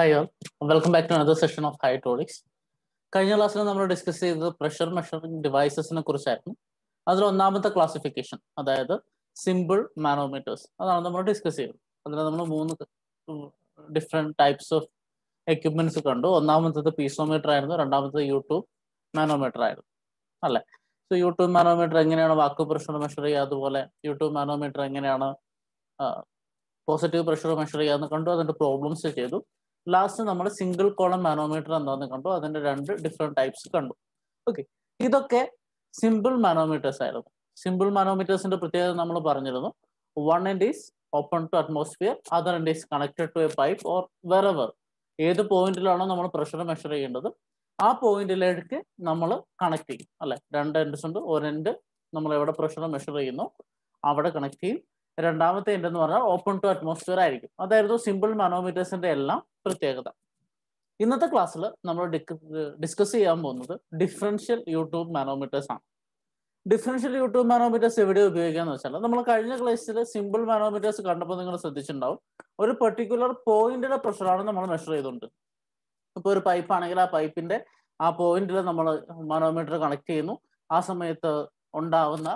Hi all welcome back to another session of ഹൈ കഴിഞ്ഞ ക്ലാസ്സിൽ നമ്മൾ ഡിസ്കസ് ചെയ്തത് പ്രഷർ മെഷറിംഗ് ഡിവൈസസിനെ കുറിച്ചായിരുന്നു അതിൽ ഒന്നാമത്തെ ക്ലാസിഫിക്കേഷൻ അതായത് സിമ്പിൾ മാനോമീറ്റേഴ്സ് അതാണ് നമ്മൾ ഡിസ്കസ് ചെയ്തത് അതിൽ നമ്മൾ മൂന്ന് ഡിഫറെൻറ്റ് ടൈപ്സ് ഓഫ് എക്യുപ്മെന്റ്സ് കണ്ടു ഒന്നാമത്തത് പീസോമീറ്റർ ആയിരുന്നു രണ്ടാമത്തത് യൂട്യൂബ് മാനോമീറ്റർ ആയിരുന്നു അല്ലേ സോ യൂട്യൂബ് മാനോമീറ്റർ എങ്ങനെയാണ് വാക്കു പ്രഷർ മെഷർ ചെയ്യുക അതുപോലെ യൂട്യൂബ് മാനോമീറ്റർ എങ്ങനെയാണ് പോസിറ്റീവ് പ്രഷർ മെഷർ ചെയ്യുക കണ്ടു അതിന്റെ പ്രോബ്ലംസ് ചെയ്തു ലാസ്റ്റ് നമ്മൾ സിംഗിൾ കോളം മാനോമീറ്റർ എന്താന്ന് കണ്ടു അതിന്റെ രണ്ട് ഡിഫറെന്റ് ടൈപ്സ് കണ്ടു ഓക്കെ ഇതൊക്കെ സിമ്പിൾ മാനോമീറ്റേഴ്സ് ആയിരുന്നു സിമ്പിൾ മാനോമീറ്റേഴ്സിന്റെ പ്രത്യേകത നമ്മൾ പറഞ്ഞിരുന്നു one end is open to atmosphere other end is connected to a pipe or wherever ഏത് പോയിന്റിലാണോ നമ്മൾ പ്രഷർ മെഷർ ചെയ്യേണ്ടത് ആ പോയിന്റിലേക്ക് നമ്മൾ കണക്ട് ചെയ്യും അല്ലെ രണ്ട് എൻഡ്സ് ഉണ്ട് ഒരു എൻഡ് നമ്മൾ എവിടെ പ്രഷർ മെഷർ ചെയ്യുന്നു അവിടെ കണക്ട് ചെയ്യും രണ്ടാമത്തെ എൻഡ് എന്ന് പറഞ്ഞാൽ ഓപ്പൺ ടു അറ്റ്മോസ്ഫിയർ ആയിരിക്കും അതായിരുന്നു സിമ്പിൾ മനോമീറ്റേഴ്സിന്റെ എല്ലാം പ്രത്യേകത ഇന്നത്തെ ക്ലാസ്സിൽ നമ്മൾ ഡിസ്കസ് ചെയ്യാൻ പോകുന്നത് ഡിഫറൻഷ്യൽ യൂട്യൂബ് മാനോമീറ്റേഴ്സ് ആണ് ഡിഫറൻഷ്യൽ യൂട്യൂബ് മാനോമീറ്റേഴ്സ് എവിടെ ഉപയോഗിക്കാന്ന് വെച്ചാൽ നമ്മൾ കഴിഞ്ഞ ക്ലാസ്സിൽ സിമ്പിൾ മാനോമീറ്റേഴ്സ് കണ്ടപ്പോൾ നിങ്ങൾ ശ്രദ്ധിച്ചിട്ടുണ്ടാവും ഒരു പെർട്ടിക്കുലർ പോയിന്റിലെ പ്രഷറാണ് നമ്മൾ മെഷർ ചെയ്തുകൊണ്ട് ഇപ്പൊ ഒരു പൈപ്പ് ആണെങ്കിൽ ആ പൈപ്പിന്റെ ആ പോയിന്റിൽ നമ്മൾ മാനോമീറ്റർ കണക്ട് ചെയ്യുന്നു ആ സമയത്ത് ഉണ്ടാവുന്ന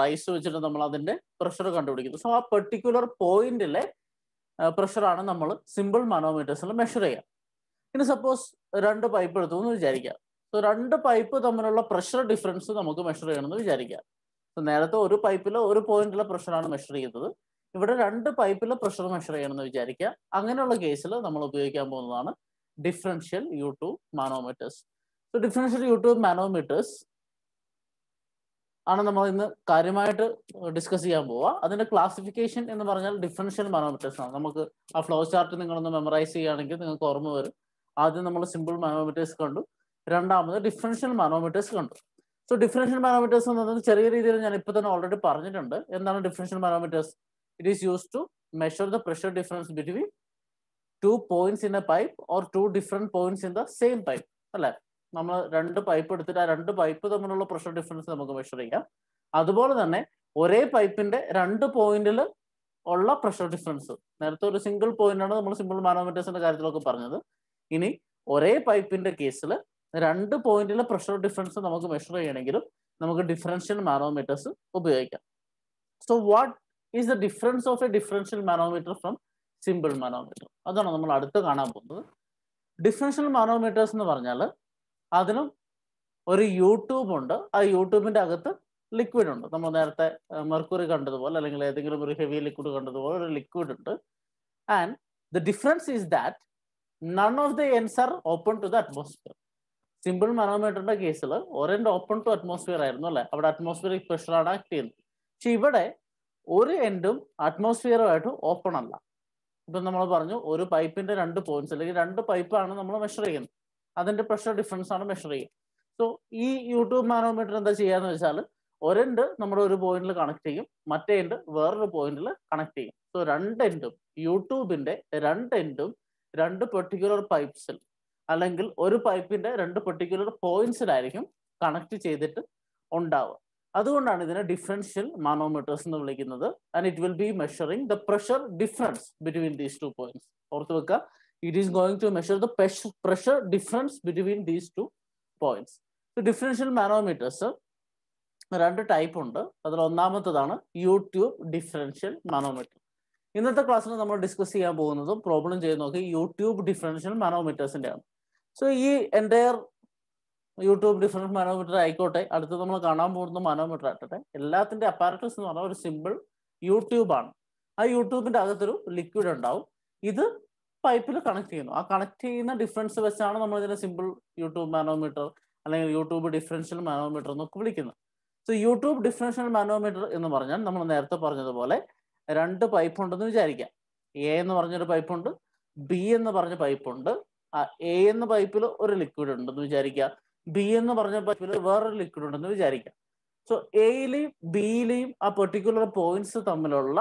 റൈസ് വെച്ചിട്ട് നമ്മൾ അതിന്റെ പ്രഷർ കണ്ടുപിടിക്കുന്നു സോ ആ പെർട്ടിക്കുലർ പോയിന്റിലെ പ്രഷറാണ് നമ്മൾ സിമ്പിൾ മനോമീറ്റേഴ്സിൽ മെഷർ ചെയ്യുക ഇനി സപ്പോസ് രണ്ട് പൈപ്പ് എടുത്തു എന്ന് വിചാരിക്കുക സോ രണ്ട് പൈപ്പ് തമ്മിലുള്ള പ്രഷർ ഡിഫറൻസ് നമുക്ക് മെഷർ ചെയ്യണമെന്ന് വിചാരിക്കുക സോ നേരത്തെ ഒരു പൈപ്പിലെ ഒരു പോയിന്റിലെ പ്രഷറാണ് മെഷർ ചെയ്തത് ഇവിടെ രണ്ട് പൈപ്പിലെ പ്രഷർ മെഷർ ചെയ്യണമെന്ന് വിചാരിക്കുക അങ്ങനെയുള്ള കേസിൽ നമ്മൾ ഉപയോഗിക്കാൻ പോകുന്നതാണ് differential U tube manometers so differential U tube manometers ആണ് നമ്മൾ ഇന്ന് കാര്യമായിട്ട് ഡിസ്കസ് ചെയ്യാൻ പോവുക അതിന്റെ ക്ലാസിഫിക്കേഷൻ എന്ന് പറഞ്ഞാൽ ഡിഫറൻഷ്യൽ മാനോമീറ്റേഴ്സ് ആണ് നമുക്ക് ആ ഫ്ലോ ചാർട്ട് നിങ്ങളൊന്ന് മെമ്മറൈസ് ചെയ്യുകയാണെങ്കിൽ നിങ്ങൾക്ക് ഓർമ്മ വരും ആദ്യം നമ്മൾ സിമ്പിൾ മാനോമീറ്റേഴ്സ് കണ്ടു രണ്ടാമത് ഡിഫറൻഷ്യൽ മാനോമീറ്റേഴ്സ് കണ്ടു സോ ഡിഫറൻഷ്യൽ മാനോമീറ്റേഴ്സ് എന്ന് പറഞ്ഞാൽ ചെറിയ രീതിയിൽ ഞാൻ ഇപ്പൊ തന്നെ ഓൾറെഡി പറഞ്ഞിട്ടുണ്ട് എന്താണ് differential manometers it is use to measure the pressure difference between two points in a pipe or two different points in the same pipe അല്ലേ നമ്മൾ രണ്ട് പൈപ്പ് എടുത്തിട്ട് ആ രണ്ട് പൈപ്പ് തമ്മിലുള്ള പ്രഷർ ഡിഫറൻസ് നമുക്ക് മെഷർ ചെയ്യാം അതുപോലെ തന്നെ ഒരേ പൈപ്പിന്റെ രണ്ട് പോയിന്റിൽ ഉള്ള പ്രഷർ ഡിഫറൻസ് നേരത്തെ ഒരു സിംഗിൾ പോയിന്റാണ് നമ്മൾ സിമ്പിൾ മാനോമീറ്റേഴ്സിന്റെ കാര്യത്തിലൊക്കെ പറഞ്ഞത് ഇനി ഒരേ പൈപ്പിന്റെ കേസിൽ രണ്ട് പോയിന്റിലെ പ്രഷർ ഡിഫറൻസ് നമുക്ക് മെഷർ ചെയ്യണമെങ്കിലും നമുക്ക് ഡിഫറൻഷ്യൽ മാനോമീറ്റേഴ്സ് ഉപയോഗിക്കാം so what is the difference of a differential manometer from simple manometer അതാണ് നമ്മൾ അടുത്ത് കാണാൻ പോകുന്നത് ഡിഫറൻഷ്യൽ മാനോമീറ്റേഴ്സ് എന്ന് പറഞ്ഞാൽ അതിനും ഒരു യൂട്യൂബ് ഉണ്ട് ആ യൂട്യൂബിന്റെ അകത്ത് ലിക്വിഡ് ഉണ്ട് നമ്മൾ നേരത്തെ മെർക്കുറി കണ്ടതുപോലെ അല്ലെങ്കിൽ ഏതെങ്കിലും ഒരു ഹെവി ലിക്വിഡ് കണ്ടതുപോലെ ഒരു ലിക്വിഡ് ഉണ്ട് and the difference is that none of the ends are open to the atmosphere simple മനോമീറ്ററിന്റെ കേസിൽ ഒരെണ്ണം ഓപ്പൺ ടു അറ്റ്മോസ്ഫിയർ ആയിരുന്നു അല്ലെ അവിടെ അറ്റ്മോസ്ഫിയറിക് ആണ് ആക്ട് ചെയ്യുന്നത് പക്ഷെ ഇവിടെ ഒരു എൻഡും അറ്റ്മോസ്ഫിയറുമായിട്ട് ഓപ്പൺ അല്ല ഇപ്പം നമ്മൾ പറഞ്ഞു ഒരു പൈപ്പിന്റെ രണ്ട് പോയിന്റ്സ് അല്ലെങ്കിൽ രണ്ട് പൈപ്പാണ് നമ്മൾ മെഷർ ചെയ്യുന്നത് അതിന്റെ പ്രഷർ ഡിഫറൻസ് ആണ് മെഷർ ചെയ്യുക സോ ഈ യൂട്യൂബ് മാനോമീറ്റർ എന്താ ചെയ്യാന്ന് വെച്ചാൽ ഒരെൻഡ് നമ്മുടെ ഒരു പോയിന്റിൽ കണക്ട് ചെയ്യും മറ്റേ എൻഡ് വേറൊരു പോയിന്റിൽ കണക്ട് ചെയ്യും സോ രണ്ട് എൻഡും യൂട്യൂബിന്റെ രണ്ട് എൻഡും രണ്ട് പെർട്ടിക്കുലർ പൈപ്സിൽ അല്ലെങ്കിൽ ഒരു പൈപ്പിന്റെ രണ്ട് പെർട്ടിക്കുലർ പോയിന്റ്സിലായിരിക്കും കണക്ട് ചെയ്തിട്ട് ഉണ്ടാവുക അതുകൊണ്ടാണ് ഇതിനെ ഡിഫറൻഷ്യൽ മാനോമീറ്റേഴ്സ് എന്ന് വിളിക്കുന്നത് and it will be measuring the pressure difference between these two points ഓർത്ത് വെക്കുക it is going to measure the pressure, pressure difference between these two points differential manometers രണ്ട് type ഉണ്ട് അതിൽ ഒന്നാമത്തതാണ് യൂട്യൂബ് ഡിഫറൻഷ്യൽ മാനോമീറ്റർ ഇന്നത്തെ ക്ലാസ്സിൽ നമ്മൾ discuss ചെയ്യാൻ പോകുന്നതും പ്രോബ്ലം ചെയ്ത് നോക്കി യൂട്യൂബ് ഡിഫറൻഷ്യൽ മാനോമീറ്റേഴ്സിൻ്റെ ആണ് സോ ഈ എൻ്റയർ യൂട്യൂബ് ഡിഫറൻഷ്യൽ മാനോമീറ്റർ ആയിക്കോട്ടെ അടുത്ത് നമ്മൾ കാണാൻ പോകുന്ന മാനോമീറ്റർ ആയിട്ടെ എല്ലാത്തിൻ്റെ അപ്പാരറ്റസ് എന്ന് പറഞ്ഞാൽ ഒരു സിമ്പിൾ യൂട്യൂബാണ് ആ യൂട്യൂബിൻ്റെ അകത്തൊരു ലിക്വിഡ് ഉണ്ടാവും ഇത് പൈപ്പിൽ കണക്ട് ചെയ്യുന്നു ആ കണക്ട് ചെയ്യുന്ന ഡിഫറൻസ് വെച്ചാണ് നമ്മൾ ഇതിനെ സിമ്പിൾ യൂട്യൂബ് മാനോമീറ്റർ അല്ലെങ്കിൽ യൂട്യൂബ് ഡിഫറൻഷ്യൽ മാനോമീറ്റർ എന്നൊക്കെ വിളിക്കുന്നത് സോ യൂട്യൂബ് ഡിഫറൻഷ്യൽ മാനോമീറ്റർ എന്ന് പറഞ്ഞാൽ നമ്മൾ നേരത്തെ പറഞ്ഞതുപോലെ രണ്ട് പൈപ്പ് ഉണ്ടെന്ന് വിചാരിക്കാം എ എന്ന് പറഞ്ഞൊരു പൈപ്പുണ്ട് ബി എന്ന് പറഞ്ഞ പൈപ്പുണ്ട് എ എന്ന പൈപ്പിൽ ഒരു ലിക്വിഡ് ഉണ്ടെന്ന് വിചാരിക്കുക ബി എന്ന് പറഞ്ഞ പൈപ്പിൽ വേറൊരു ലിക്വിഡ് ഉണ്ടെന്ന് വിചാരിക്കാം സോ എയിലെയും ബിയിലെയും ആ പെർട്ടിക്കുലർ പോയിന്റ്സ് തമ്മിലുള്ള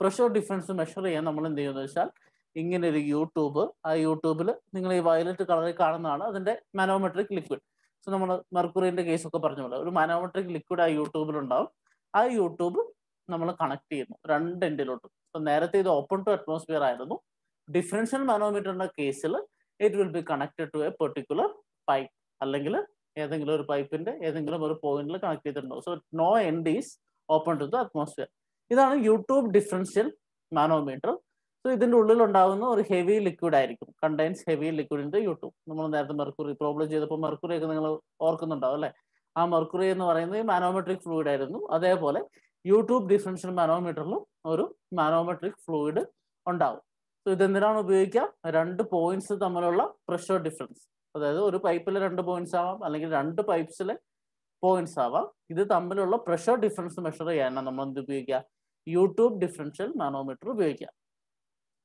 പ്രഷർ ഡിഫറൻസ് മെഷർ ചെയ്യാൻ നമ്മൾ എന്ത് ചെയ്യുമെന്ന് വെച്ചാൽ ഇങ്ങനെ ഒരു യൂട്യൂബ് ആ യൂട്യൂബിൽ നിങ്ങൾ ഈ വയലറ്റ് കളറിൽ കാണുന്നതാണ് അതിന്റെ മാനോമെട്രിക് ലിക്വിഡ് സോ നമ്മൾ മെർക്കുറിന്റെ കേസ് ഒക്കെ പറഞ്ഞ പോലെ ഒരു മാനോമെട്രിക് ലിക്വിഡ് ആ യൂട്യൂബിൽ ഉണ്ടാവും ആ യൂട്യൂബ് നമ്മൾ കണക്ട് ചെയ്യുന്നു രണ്ട് എൻഡിലോട്ടും സോ നേരത്തെ ഇത് ഓപ്പൺ ടു അറ്റ്മോസ്ഫിയർ ആയിരുന്നു ഡിഫറൻഷ്യൽ മാനോമീറ്ററിന്റെ കേസിൽ it will be connected to a particular pipe അല്ലെങ്കിൽ ഏതെങ്കിലും ഒരു പൈപ്പിന്റെ ഏതെങ്കിലും ഒരു പോയിന്റിൽ കണക്ട് ചെയ്തിട്ടുണ്ടാവും so no end is open to the atmosphere ഇതാണ് യൂട്യൂബ് ഡിഫറൻഷ്യൽ മാനോമീറ്റർ സോ ഇതിൻ്റെ ഉള്ളിലുണ്ടാകുന്ന ഒരു ഹെവി ലിക്വിഡ് ആയിരിക്കും contains heavy liquid in U tube നമ്മൾ നേരത്തെ മെർക്കുറി പ്രോബ്ലം ചെയ്തപ്പോൾ മെർക്കുറി ഒക്കെ നിങ്ങൾ ഓർക്കുന്നുണ്ടാവും അല്ലേ ആ മെർക്കുറി എന്ന് പറയുന്നത് മാനോമെട്രിക് ഫ്ലൂയിഡ് ആയിരുന്നു അതേപോലെ യൂട്യൂബ് ഡിഫറൻഷ്യൽ മാനോമീറ്ററിലും ഒരു മാനോമെട്രിക് ഫ്ലൂയിഡ് ഉണ്ടാവും സോ ഇതെന്തിനാണ് ഉപയോഗിക്കുക രണ്ട് പോയിന്റ്സ് തമ്മിലുള്ള പ്രഷർ ഡിഫറൻസ് അതായത് ഒരു പൈപ്പിൽ രണ്ട് പോയിന്റ്സ് ആവാം അല്ലെങ്കിൽ രണ്ട് പൈപ്പ്സിലെ പോയിന്റ്സ് ആവാം ഇത് തമ്മിലുള്ള പ്രഷർ ഡിഫറൻസ് മെഷർ ചെയ്യാനാണ് നമ്മൾ എന്ത് ഉപയോഗിക്കുക യൂട്യൂബ് ഡിഫറൻഷ്യൽ മാനോമീറ്റർ ഉപയോഗിക്കുക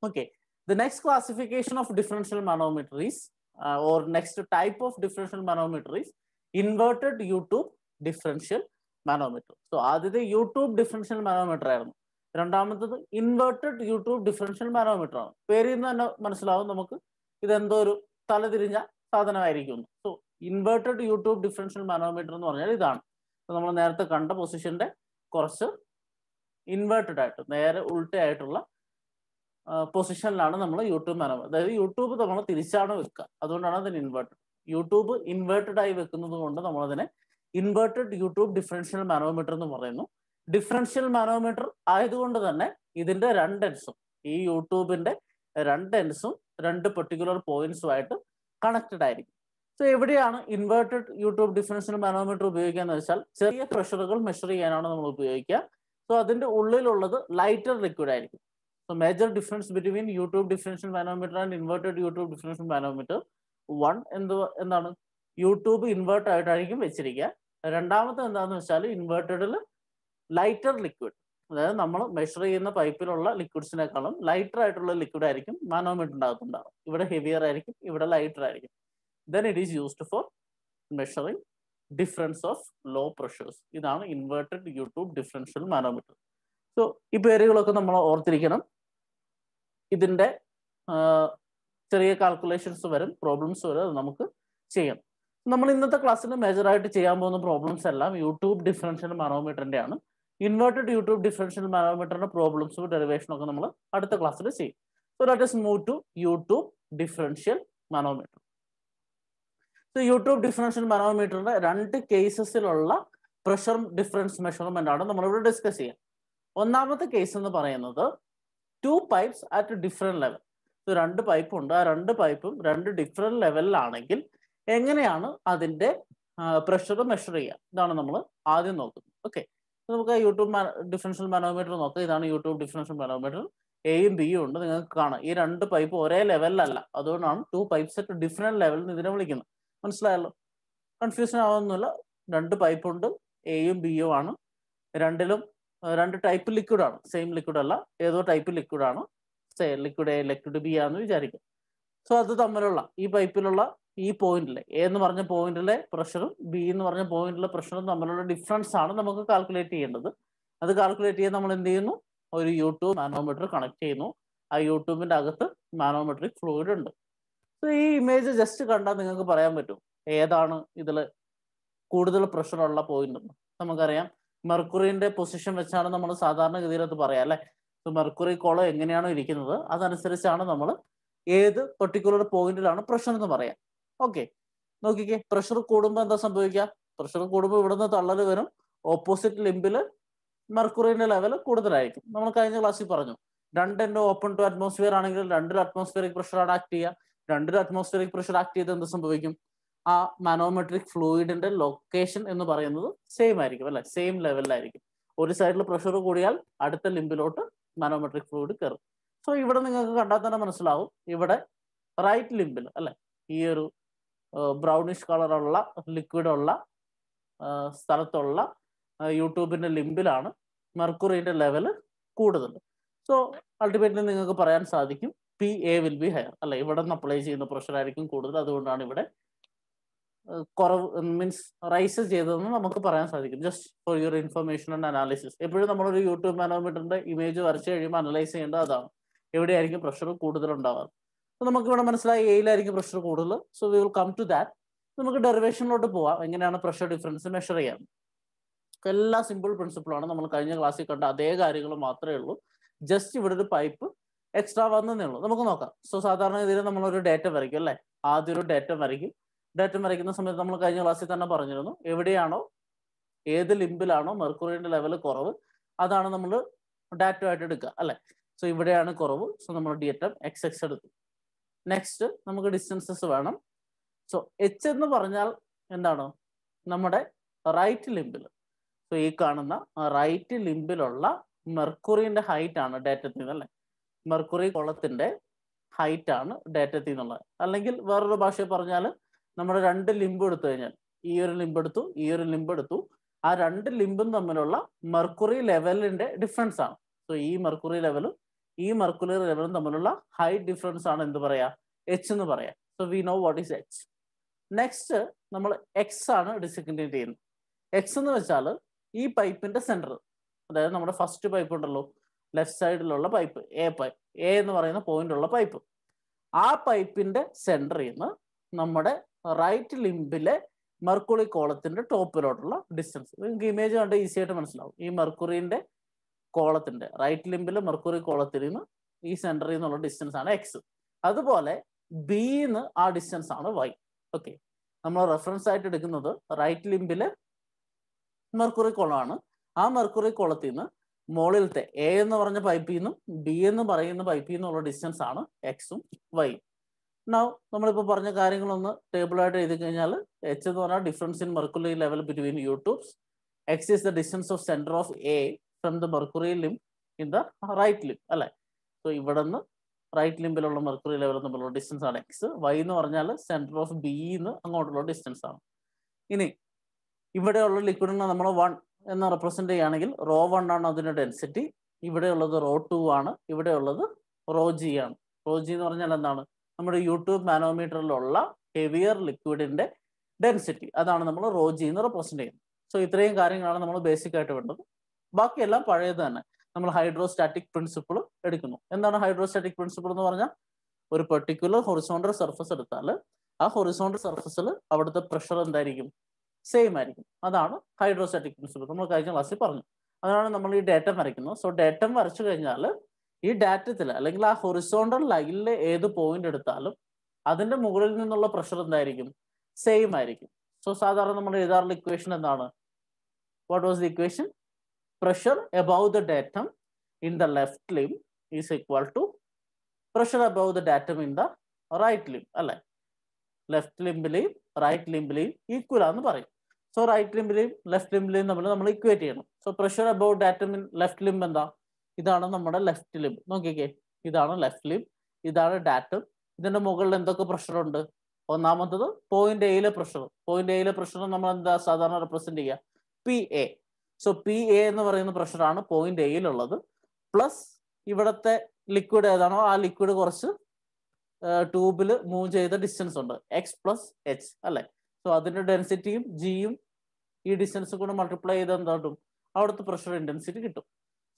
Okay, the next classification of differential manometers or uh, or next type of differential manometer is inverted U-tube differential manometer. So, ആദ്യത്തെ യൂട്യൂബ് ഡിഫറൻഷ്യൽ മനോമീറ്റർ ആയിരുന്നു രണ്ടാമത്തത് ഇൻവേർട്ടഡ് യൂട്യൂബ് ഡിഫറൻഷ്യൽ മാനോമീറ്റർ ആണ് പേരിൽ നിന്ന് തന്നെ മനസ്സിലാവും നമുക്ക് ഇതെന്തോ ഒരു തലതിരിഞ്ഞ സാധനമായിരിക്കും so inverted U tube differential manometer എന്ന് പറഞ്ഞാൽ ഇതാണ് നമ്മൾ നേരത്തെ കണ്ട പൊസിഷന്റെ കുറച്ച് ഇൻവേർട്ടഡ് ആയിട്ട് നേരെ ഉൾട്ടയായിട്ടുള്ള പൊസിഷനിലാണ് നമ്മൾ യൂട്യൂബ് മനം അതായത് യൂട്യൂബ് നമ്മൾ തിരിച്ചാണ് വെക്കുക അതുകൊണ്ടാണ് അതിന് ഇൻവേർട്ടഡ് യൂട്യൂബ് ഇൻവേർട്ടഡ് ആയി വെക്കുന്നത് കൊണ്ട് നമ്മളതിനെ ഇൻവേർട്ടഡ് യൂട്യൂബ് ഡിഫറൻഷ്യൽ മാനോമീറ്റർ എന്ന് പറയുന്നു ഡിഫറൻഷ്യൽ മാനോമീറ്റർ ആയതുകൊണ്ട് തന്നെ ഇതിന്റെ രണ്ട് എൻസും ഈ യൂട്യൂബിന്റെ രണ്ട് എൻസും രണ്ട് പെർട്ടിക്കുലർ പോയിന്റ്സുമായിട്ട് കണക്റ്റഡ് ആയിരിക്കും സോ എവിടെയാണ് ഇൻവേർട്ടഡ് യൂട്യൂബ് ഡിഫറൻഷ്യൽ മാനോമീറ്റർ ഉപയോഗിക്കുക എന്ന് വെച്ചാൽ ചെറിയ പ്രഷറുകൾ മെഷർ ചെയ്യാനാണ് നമ്മൾ ഉപയോഗിക്കുക സോ അതിന്റെ ഉള്ളിലുള്ളത് ലൈറ്റർ ലിക്വിഡ് ആയിരിക്കും So major difference between U-tube differential manometer and inverted U-tube differential manometer one എന്ത് എന്താണ് യൂട്യൂബ് ഇൻവേർട്ട് ആയിട്ടായിരിക്കും വെച്ചിരിക്കുക രണ്ടാമത്തെ എന്താണെന്ന് വെച്ചാൽ ഇൻവേർട്ടഡിൽ ലൈറ്റർ ലിക്വിഡ് അതായത് നമ്മൾ മെഷർ ചെയ്യുന്ന പൈപ്പിലുള്ള ലിക്വിഡ്സിനേക്കാളും ലൈറ്റർ ആയിട്ടുള്ള ലിക്വിഡ് ആയിരിക്കും മാനോമീറ്ററിനകത്തുണ്ടാവും ഇവിടെ ഹെവിയർ ആയിരിക്കും ഇവിടെ ലൈറ്റർ ആയിരിക്കും then it is used for measuring difference of low pressures ഇതാണ് inverted U tube differential manometer so ഈ പേരുകളൊക്കെ നമ്മൾ ഓർത്തിരിക്കണം ഇതിൻ്റെ ചെറിയ കാൽക്കുലേഷൻസ് വരും പ്രോബ്ലംസ് വരും അത് നമുക്ക് ചെയ്യാം നമ്മൾ ഇന്നത്തെ ക്ലാസ്സിൽ മേജറായിട്ട് ചെയ്യാൻ പോകുന്ന പ്രോബ്ലംസ് എല്ലാം യൂട്യൂബ് ഡിഫറൻഷ്യൽ മാനോമീറ്ററിൻ്റെ ആണ് ഇൻവേർട്ടഡ് യൂട്യൂബ് ഡിഫറൻഷ്യൽ മാനോമീറ്ററിൻ്റെ പ്രോബ്ലംസും ഡെറിവേഷനും ഒക്കെ നമ്മൾ അടുത്ത ക്ലാസ്സിൽ ചെയ്യും so that is move to U tube differential manometer so U tube differential മാനോമീറ്ററിൻ്റെ രണ്ട് കേസസിലുള്ള പ്രഷർ ഡിഫറൻസ് മെഷർമെൻ്റ് ആണ് നമ്മളിവിടെ ഡിസ്കസ് ചെയ്യാം ഒന്നാമത്തെ കേസ് എന്ന് പറയുന്നത് two pipes at different level രണ്ട് പൈപ്പ് ഉണ്ട് ആ രണ്ട് പൈപ്പും രണ്ട് ഡിഫറെന്റ് ലെവലിലാണെങ്കിൽ എങ്ങനെയാണ് അതിന്റെ പ്രഷർ മെഷർ ചെയ്യുക ഇതാണ് നമ്മൾ ആദ്യം നോക്കുന്നത് ഓക്കെ നമുക്ക് യൂട്യൂബ് ഡിഫറൻഷ്യൽ മനോമീറ്റർ നോക്കാം ഇതാണ് യൂട്യൂബ് ഡിഫറൻഷ്യൽ മനോമീറ്റർ എയും ബിയും ഉണ്ട് നിങ്ങൾക്ക് കാണാം ഈ രണ്ട് പൈപ്പ് ഒരേ ലെവലിലല്ല അതുകൊണ്ടാണ് ടു പൈപ്പ്സ് അറ്റ് ഡിഫറെന്റ് ലെവലിൽ ഇതിനെ വിളിക്കുന്നത് മനസ്സിലായല്ലോ കൺഫ്യൂഷൻ ആവുന്നില്ല രണ്ട് പൈപ്പുണ്ട് എയും ബിയും ആണ് രണ്ടിലും രണ്ട് ടൈപ്പ് ലിക്വിഡ് ആണ് സെയിം ലിക്വിഡ് അല്ല ഏതോ ടൈപ്പ് ലിക്വിഡ് ആണ് ലിക്വിഡ് എ ലിക്വിഡ് ബി ആണെന്ന് വിചാരിക്കും സോ അത് തമ്മിലുള്ള ഈ പൈപ്പിലുള്ള ഈ പോയിന്റിലെ എ എന്ന് പറഞ്ഞ പോയിന്റിലെ പ്രഷറും ബി എന്ന് പറഞ്ഞ പോയിന്റിലെ പ്രഷറും തമ്മിലുള്ള ഡിഫറൻസ് ആണ് നമുക്ക് കാൽക്കുലേറ്റ് ചെയ്യേണ്ടത് അത് കാൽക്കുലേറ്റ് ചെയ്യാൻ നമ്മൾ എന്ത് ചെയ്യുന്നു ഒരു യൂട്യൂബ് മാനോമീറ്റർ കണക്ട് ചെയ്യുന്നു ആ യൂട്യൂബിന്റെ അകത്ത് മാനോമെട്രിക് ഫ്ലൂയിഡ് ഉണ്ട് സോ ഈ ഇമേജ് ജസ്റ്റ് കണ്ടാൽ നിങ്ങൾക്ക് പറയാൻ പറ്റും ഏതാണ് ഇതിൽ കൂടുതൽ പ്രഷറുള്ള പോയിന്റ് എന്ന് നമുക്കറിയാം മെർക്കുറിന്റെ പൊസിഷൻ വെച്ചാണ് നമ്മൾ സാധാരണ അത് പറയാം അല്ലെ മെർക്കുറി കോളം എങ്ങനെയാണോ ഇരിക്കുന്നത് അതനുസരിച്ചാണ് നമ്മൾ ഏത് പെർട്ടിക്കുലർ പോയിന്റിലാണ് പ്രഷർ എന്ന് പറയാം ഓക്കെ നോക്കിക്കേ പ്രഷർ കൂടുമ്പോൾ എന്താ സംഭവിക്കുക പ്രഷർ കൂടുമ്പോൾ ഇവിടുന്ന് തള്ളൽ വരും ഓപ്പോസിറ്റ് ലിംബിൽ മെർക്കുറിന്റെ ലെവൽ കൂടുതലായിരിക്കും നമ്മൾ കഴിഞ്ഞ ക്ലാസ്സിൽ പറഞ്ഞു എൻ്റെ ഓപ്പൺ ടു അറ്റ്മോസ്ഫിയർ ആണെങ്കിൽ രണ്ടിൽ അറ്റ്മോസ്ഫിയറിക് ആണ് ആക്ട് ചെയ്യുക രണ്ടിൽ അറ്റ്മോസ്ഫിയറിക് പ്രഷർ ആക്ട് ചെയ്ത് എന്ത് സംഭവിക്കും ആ മാനോമെട്രിക് ഫ്ലൂയിഡിന്റെ ലൊക്കേഷൻ എന്ന് പറയുന്നത് സെയിം ആയിരിക്കും അല്ലെ സെയിം ലെവലിലായിരിക്കും ഒരു സൈഡിൽ പ്രഷർ കൂടിയാൽ അടുത്ത ലിമ്പിലോട്ട് മാനോമെട്രിക് ഫ്ലൂയിഡ് കയറും സോ ഇവിടെ നിങ്ങൾക്ക് കണ്ടാൽ തന്നെ മനസ്സിലാവും ഇവിടെ റൈറ്റ് ലിമ്പിൽ അല്ലെ ഈ ഒരു ബ്രൗണിഷ് കളറുള്ള ലിക്വിഡുള്ള സ്ഥലത്തുള്ള യൂട്യൂബിന്റെ ലിമ്പിലാണ് മെർക്കുറിയുടെ ലെവൽ കൂടുതൽ സോ അൾട്ടിമേറ്റ്ലി നിങ്ങൾക്ക് പറയാൻ സാധിക്കും P A will be higher അല്ലെ ഇവിടെ നിന്ന് അപ്ലൈ ചെയ്യുന്ന പ്രഷർ ആയിരിക്കും കൂടുതൽ അതുകൊണ്ടാണ് ഇവിടെ കുറവ് മീൻസ് റൈസ് ചെയ്തതെന്ന് നമുക്ക് പറയാൻ സാധിക്കും just for your information and analysis എപ്പോഴും നമ്മളൊരു യൂട്യൂബ് മാനോമീറ്ററിന്റെ ഇമേജ് വരച്ച് കഴിയുമ്പോൾ അനലൈസ് ചെയ്യേണ്ടത് അതാണ് എവിടെയായിരിക്കും പ്രഷർ കൂടുതൽ ഉണ്ടാവാറ് അപ്പൊ നമുക്ക് ഇവിടെ മനസ്സിലായി എയിലായിരിക്കും പ്രഷർ കൂടുതൽ so we will come to that നമുക്ക് ഡെറിവേഷനിലോട്ട് പോവാം എങ്ങനെയാണ് പ്രഷർ ഡിഫറൻസ് മെഷർ ചെയ്യാൻ എല്ലാ സിമ്പിൾ പ്രിൻസിപ്പിളാണ് നമ്മൾ കഴിഞ്ഞ ക്ലാസ്സിൽ കണ്ട അതേ കാര്യങ്ങൾ മാത്രമേ ഉള്ളൂ ജസ്റ്റ് ഇവിടെ ഒരു പൈപ്പ് എക്സ്ട്രാ വന്നതേ ഉള്ളൂ നമുക്ക് നോക്കാം സോ സാധാരണ സാധാരണഗതിയിൽ നമ്മളൊരു ഡേറ്റ വരയ്ക്കും അല്ലെ ആദ്യം ഒരു ഡേറ്റ വരയ്ക്കും ഡാറ്റം വരയ്ക്കുന്ന സമയത്ത് നമ്മൾ കഴിഞ്ഞ ക്ലാസ്സിൽ തന്നെ പറഞ്ഞിരുന്നു എവിടെയാണോ ഏത് ലിമ്പിലാണോ മെർക്കുറിയുടെ ലെവൽ കുറവ് അതാണ് നമ്മൾ ഡാറ്റോ ആയിട്ട് എടുക്കുക അല്ലെ സോ ഇവിടെയാണ് കുറവ് സോ നമ്മൾ ഡി എക്സ് എക്സ് എടുത്തു നെക്സ്റ്റ് നമുക്ക് ഡിസ്റ്റൻസസ് വേണം സോ എച്ച് എന്ന് പറഞ്ഞാൽ എന്താണ് നമ്മുടെ റൈറ്റ് ലിംബിൽ സോ ഈ കാണുന്ന റൈറ്റ് ലിംബിലുള്ള മെർക്കുറിന്റെ ഹൈറ്റ് ആണ് ഡാറ്റത്തിൽ നിന്ന് അല്ലെ മെർക്കുറി കുളത്തിന്റെ ഹൈറ്റ് ആണ് ഡാറ്റത്തിൽ നിന്നുള്ളത് അല്ലെങ്കിൽ വേറൊരു ഭാഷയിൽ പറഞ്ഞാൽ നമ്മൾ രണ്ട് ലിംബ് എടുത്തു കഴിഞ്ഞാൽ ഈ ഒരു ലിംബ് എടുത്തു ഈ ഒരു ലിംബ് എടുത്തു ആ രണ്ട് ലിംബും തമ്മിലുള്ള മെർക്കുറി ലെവലിന്റെ ഡിഫറൻസ് ആണ് സോ ഈ മെർക്കുറി ലെവലും ഈ മെർക്കുറി ലെവലും തമ്മിലുള്ള ഹൈ ഡിഫറൻസ് ആണ് എന്ത് പറയാ എച്ച് എന്ന് പറയാം so we know what is H next നമ്മൾ എക്സ് ആണ് ഡിസിഗ്നേറ്റ് ചെയ്യുന്നത് എക്സ് എന്ന് വെച്ചാൽ ഈ പൈപ്പിന്റെ സെന്റർ അതായത് നമ്മുടെ ഫസ്റ്റ് പൈപ്പ് ഉണ്ടല്ലോ ലെഫ്റ്റ് സൈഡിലുള്ള പൈപ്പ് എ പൈപ്പ് എ എന്ന് പറയുന്ന പോയിന്റ് ഉള്ള പൈപ്പ് ആ പൈപ്പിന്റെ സെന്ററിൽ നിന്ന് നമ്മുടെ റൈറ്റ് ലിംബിലെ മെർക്കുറി കോളത്തിന്റെ ടോപ്പിലോട്ടുള്ള ഡിസ്റ്റൻസ് നിങ്ങൾക്ക് ഇമേജ് കണ്ട് ഈസി ആയിട്ട് മനസ്സിലാവും ഈ മെർക്കുറിന്റെ കോളത്തിന്റെ റൈറ്റ് ലിംബിലെ മെർക്കുറി കോളത്തിൽ നിന്ന് ഈ സെന്ററിൽ നിന്നുള്ള ഡിസ്റ്റൻസ് ആണ് എക്സ് അതുപോലെ ബിന്ന് ആ ഡിസ്റ്റൻസ് ആണ് വൈ ഓക്കെ നമ്മൾ റെഫറൻസ് ആയിട്ട് എടുക്കുന്നത് റൈറ്റ് ലിംബിലെ മെർക്കുറി കോളമാണ് ആ മെർക്കുറി കോളത്തിൽ നിന്ന് മുകളിലത്തെ എ എന്ന് പറഞ്ഞ പൈപ്പിൽ നിന്നും ബി എന്ന് പറയുന്ന പൈപ്പിൽ നിന്നുള്ള ഡിസ്റ്റൻസ് ആണ് എക്സും വൈയും നൗ നമ്മളിപ്പോൾ പറഞ്ഞ കാര്യങ്ങളൊന്ന് ടേബിളായിട്ട് എഴുതി കഴിഞ്ഞാൽ എച്ച് എന്ന് പറഞ്ഞാൽ difference in mercury level between U tubes X is the distance of centre of A from the mercury limb in the right limb അല്ലേ സോ ഇവിടെ നിന്ന് റൈറ്റ് ലിംബിലുള്ള മെർക്കുറി ലെവൽ തമ്മിലുള്ള ഡിസ്റ്റൻസ് ആണ് എക്സ് വൈ എന്ന് പറഞ്ഞാൽ സെന്റർ ഓഫ് ബി എന്ന് അങ്ങോട്ടുള്ള ഡിസ്റ്റൻസ് ആണ് ഇനി ഇവിടെയുള്ള ലിക്വിഡിനെ നമ്മൾ വൺ എന്ന് റെപ്രസെന്റ് ചെയ്യുകയാണെങ്കിൽ റോ വൺ ആണ് അതിന്റെ ഡെൻസിറ്റി ഇവിടെയുള്ളത് റോ ടു ആണ് ഇവിടെയുള്ളത് റോ ജി ആണ് റോ ജി എന്ന് പറഞ്ഞാൽ എന്താണ് നമ്മുടെ യൂട്യൂബ് മാനോമീറ്ററിലുള്ള ഹെവിയർ ലിക്വിഡിന്റെ ഡെൻസിറ്റി അതാണ് നമ്മൾ റോജി എന്ന് റെപ്രസെന്റ് ചെയ്യുന്നത് സോ ഇത്രയും കാര്യങ്ങളാണ് നമ്മൾ ബേസിക് ആയിട്ട് വേണ്ടത് ബാക്കിയെല്ലാം പഴയത് തന്നെ നമ്മൾ ഹൈഡ്രോസ്റ്റാറ്റിക് പ്രിൻസിപ്പിൾ എടുക്കുന്നു എന്താണ് ഹൈഡ്രോസ്റ്റാറ്റിക് പ്രിൻസിപ്പിൾ എന്ന് പറഞ്ഞാൽ ഒരു പെർട്ടിക്കുലർ ഹൊറിസോണ്ടൽ സർഫസ് എടുത്താൽ ആ ഹൊറിസോണ്ടൽ സർഫസിൽ അവിടുത്തെ പ്രഷർ എന്തായിരിക്കും സെയിം ആയിരിക്കും അതാണ് ഹൈഡ്രോസ്റ്റാറ്റിക് പ്രിൻസിപ്പിൾ നമ്മൾ കഴിഞ്ഞ ക്ലാസ്സിൽ പറഞ്ഞു അതാണ് നമ്മൾ ഈ ഡേറ്റം വരയ്ക്കുന്നത് സോ ഡേറ്റം വരച്ചു കഴിഞ്ഞാൽ ഈ ഡാറ്റത്തിൽ അല്ലെങ്കിൽ ആ ഹൊറിസോണ്ടൽ ലൈനിൽ ഏത് പോയിന്റ് എടുത്താലും അതിന്റെ മുകളിൽ നിന്നുള്ള പ്രഷർ എന്തായിരിക്കും സെയിം ആയിരിക്കും സോ സാധാരണ നമ്മൾ എഴുതാറുള്ള ഇക്വേഷൻ എന്താണ് what was the equation pressure above the datum in the left limb is equal to pressure above the datum in the right limb അല്ലെ ലെഫ്റ്റ് ലിംബിലെയും റൈറ്റ് ലിംബിലെയും ഈക്വൽ ആണെന്ന് പറയും സോ റൈറ്റ് ലിംബിലെയും ലെഫ്റ്റ് ലിംബിലെയും തമ്മിൽ നമ്മൾ ഇക്വേറ്റ് ചെയ്യണം so pressure about datum in left limb എന്താ ഇതാണ് നമ്മുടെ ലെഫ്റ്റ് ലിബ് നോക്കിക്കേ ഇതാണ് ലെഫ്റ്റ് ലിബ് ഇതാണ് ഡാറ്റം ഇതിന്റെ മുകളിൽ എന്തൊക്കെ പ്രഷർ ഉണ്ട് ഒന്നാമത്തത് പോയിന്റ് എയിലെ പ്രഷർ പോയിന്റ് എയിലെ പ്രഷർ നമ്മൾ എന്താ സാധാരണ റെപ്രസെന്റ് ചെയ്യുക P A so P A എന്ന് പറയുന്ന പ്രഷറാണ് പോയിന്റ് എയിലുള്ളത് പ്ലസ് ഇവിടത്തെ ലിക്വിഡ് ഏതാണോ ആ ലിക്വിഡ് കുറച്ച് ട്യൂബിൽ മൂവ് ചെയ്ത ഡിസ്റ്റൻസ് ഉണ്ട് എക്സ് പ്ലസ് എച്ച് അല്ലെ സോ അതിന്റെ ഡെൻസിറ്റിയും ജിയും ഈ ഡിസ്റ്റൻസും കൂടെ മൾട്ടിപ്ലൈ ചെയ്ത് എന്താ കിട്ടും അവിടുത്തെ പ്രഷർ ഇൻഡെൻസിറ്റി കിട്ടും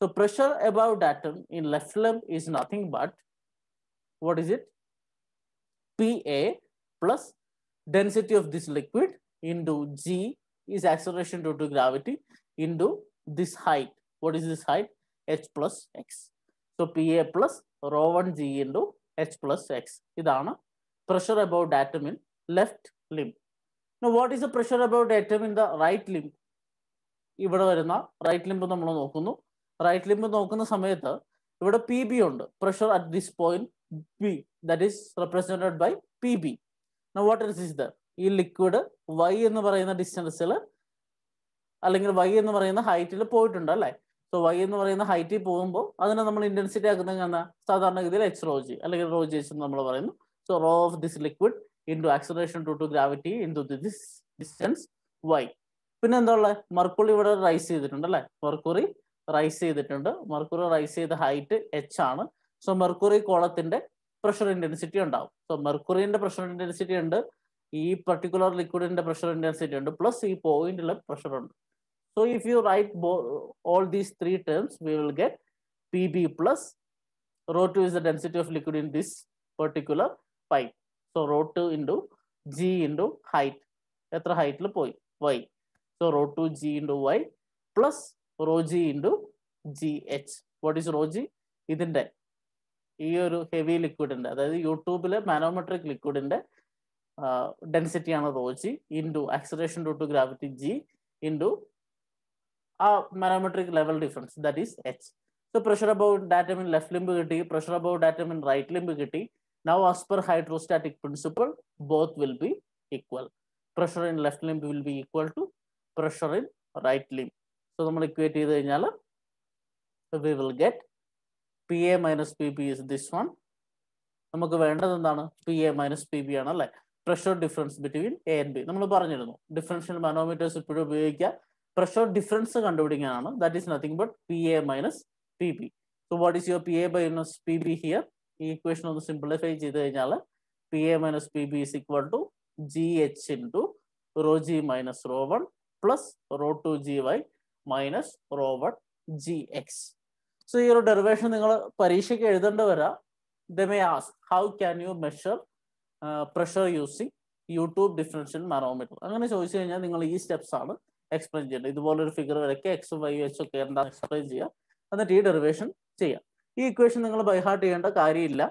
So pressure above datum in left limb is nothing but, what is it? PA plus density of this liquid into G is acceleration due to gravity into this height. What is this height? H plus X. So PA plus rho 1 G into H plus X. Idana pressure above datum in left limb. Now what is the pressure above datum in the right limb? ഇവിടെ വരുന്ന right limb നമ്മൾ right limb നോക്കുന്ന സമയത്ത് ഇവിടെ P B ഉണ്ട് pressure at this point B that is represented by P B what is is the ഈ liquid Y എന്ന് പറയുന്ന ഡിസ്റ്റൻസിൽ അല്ലെങ്കിൽ വൈ എന്ന് പറയുന്ന ഹൈറ്റിൽ പോയിട്ടുണ്ട് അല്ലേ സോ വൈ എന്ന് പറയുന്ന ഹൈറ്റിൽ പോകുമ്പോൾ അതിനെ നമ്മൾ ഇന്റൻസിറ്റി ആക്കുന്നത് എന്താ സാധാരണഗതിയിൽ എച്ച് റോജി അല്ലെങ്കിൽ റോജി എച്ച് നമ്മൾ പറയുന്നു so rho of this liquid into acceleration due to gravity into this distance Y പിന്നെ എന്താ ഉള്ളത് മർക്കുറി ഇവിടെ റൈസ് ചെയ്തിട്ടുണ്ട് അല്ലേ മർക്കുറി റൈസ് ചെയ്തിട്ടുണ്ട് മെർക്കുറി റൈസ് ചെയ്ത ഹൈറ്റ് എച്ച് ആണ് സോ മെർക്കുറി കോളത്തിന്റെ പ്രഷർ ഇന്റൻസിറ്റി ഉണ്ടാവും സോ മെർക്കുറിന്റെ പ്രഷർ ഇന്റൻസിറ്റി ഉണ്ട് ഈ പർട്ടിക്കുലർ ലിക്വിഡിന്റെ പ്രഷർ ഇന്റൻസിറ്റി ഉണ്ട് പ്ലസ് ഈ പോയിന്റിലെ പ്രഷർ ഉണ്ട് so if you write all these three terms will get P B plus rho two is the density of liquid in this particular pipe so rho two into G into height എത്ര ഹൈറ്റിൽ പോയി Y so rho two G into Y plus rho g G G H what is rho g G ഇതിൻ്റെ ഈ ഒരു heavy ലിക്വിഡിൻ്റെ അതായത് യൂട്യൂബിലെ manometric ലിക്വിഡിൻ്റെ density ആണ് rho g into acceleration due to gravity G into ആ manometric level difference that is H so pressure above datum in left limb കിട്ടി pressure above datum in right limb കിട്ടി now as per hydrostatic principle both will be equal pressure in left limb will be equal to pressure in right limb so നമ്മൾ equate ചെയ്ത് കഴിഞ്ഞാൽ we will get P A minus P P is this one നമുക്ക് വേണ്ടത് എന്താണ് P A minus P B ആണ് അല്ലെ pressure difference between A and B നമ്മൾ പറഞ്ഞിരുന്നു ഡിഫറൻഷ്യൽ മനോമീറ്റേഴ്സ് ഇപ്പോഴും ഉപയോഗിക്കുക പ്രഷർ ഡിഫറൻസ് കണ്ടുപിടിക്കാനാണ് that is nothing but P A minus P B so what is your P A minus P B here ഈ equation ഒന്ന് simplify ചെയ്ത് കഴിഞ്ഞാൽ P A minus P B is equal to G H into rho G minus rho one plus rho two G Y minus Robert G X so ഈ ഒരു derivation നിങ്ങൾ പരീക്ഷയ്ക്ക് എഴുതേണ്ട വരാം ദമേ as how can you measure pressure using U tube differential manometer അങ്ങനെ ചോദിച്ചു കഴിഞ്ഞാൽ നിങ്ങൾ ഈ സ്റ്റെപ്സ് ആണ് എക്സ്പ്ലെയിൻ ചെയ്യേണ്ടത് ഇതുപോലെ ഒരു ഫിഗർ വരയ്ക്കുക എക്സ് വൈ എച്ച് ഒക്കെ എന്താ എക്സ്പ്ലെയിൻ ചെയ്യുക എന്നിട്ട് ഈ ഡെറിവേഷൻ ചെയ്യാം ഈ ഇക്വേഷൻ നിങ്ങൾ ബൈഹാർട്ട് ചെയ്യേണ്ട കാര്യമില്ല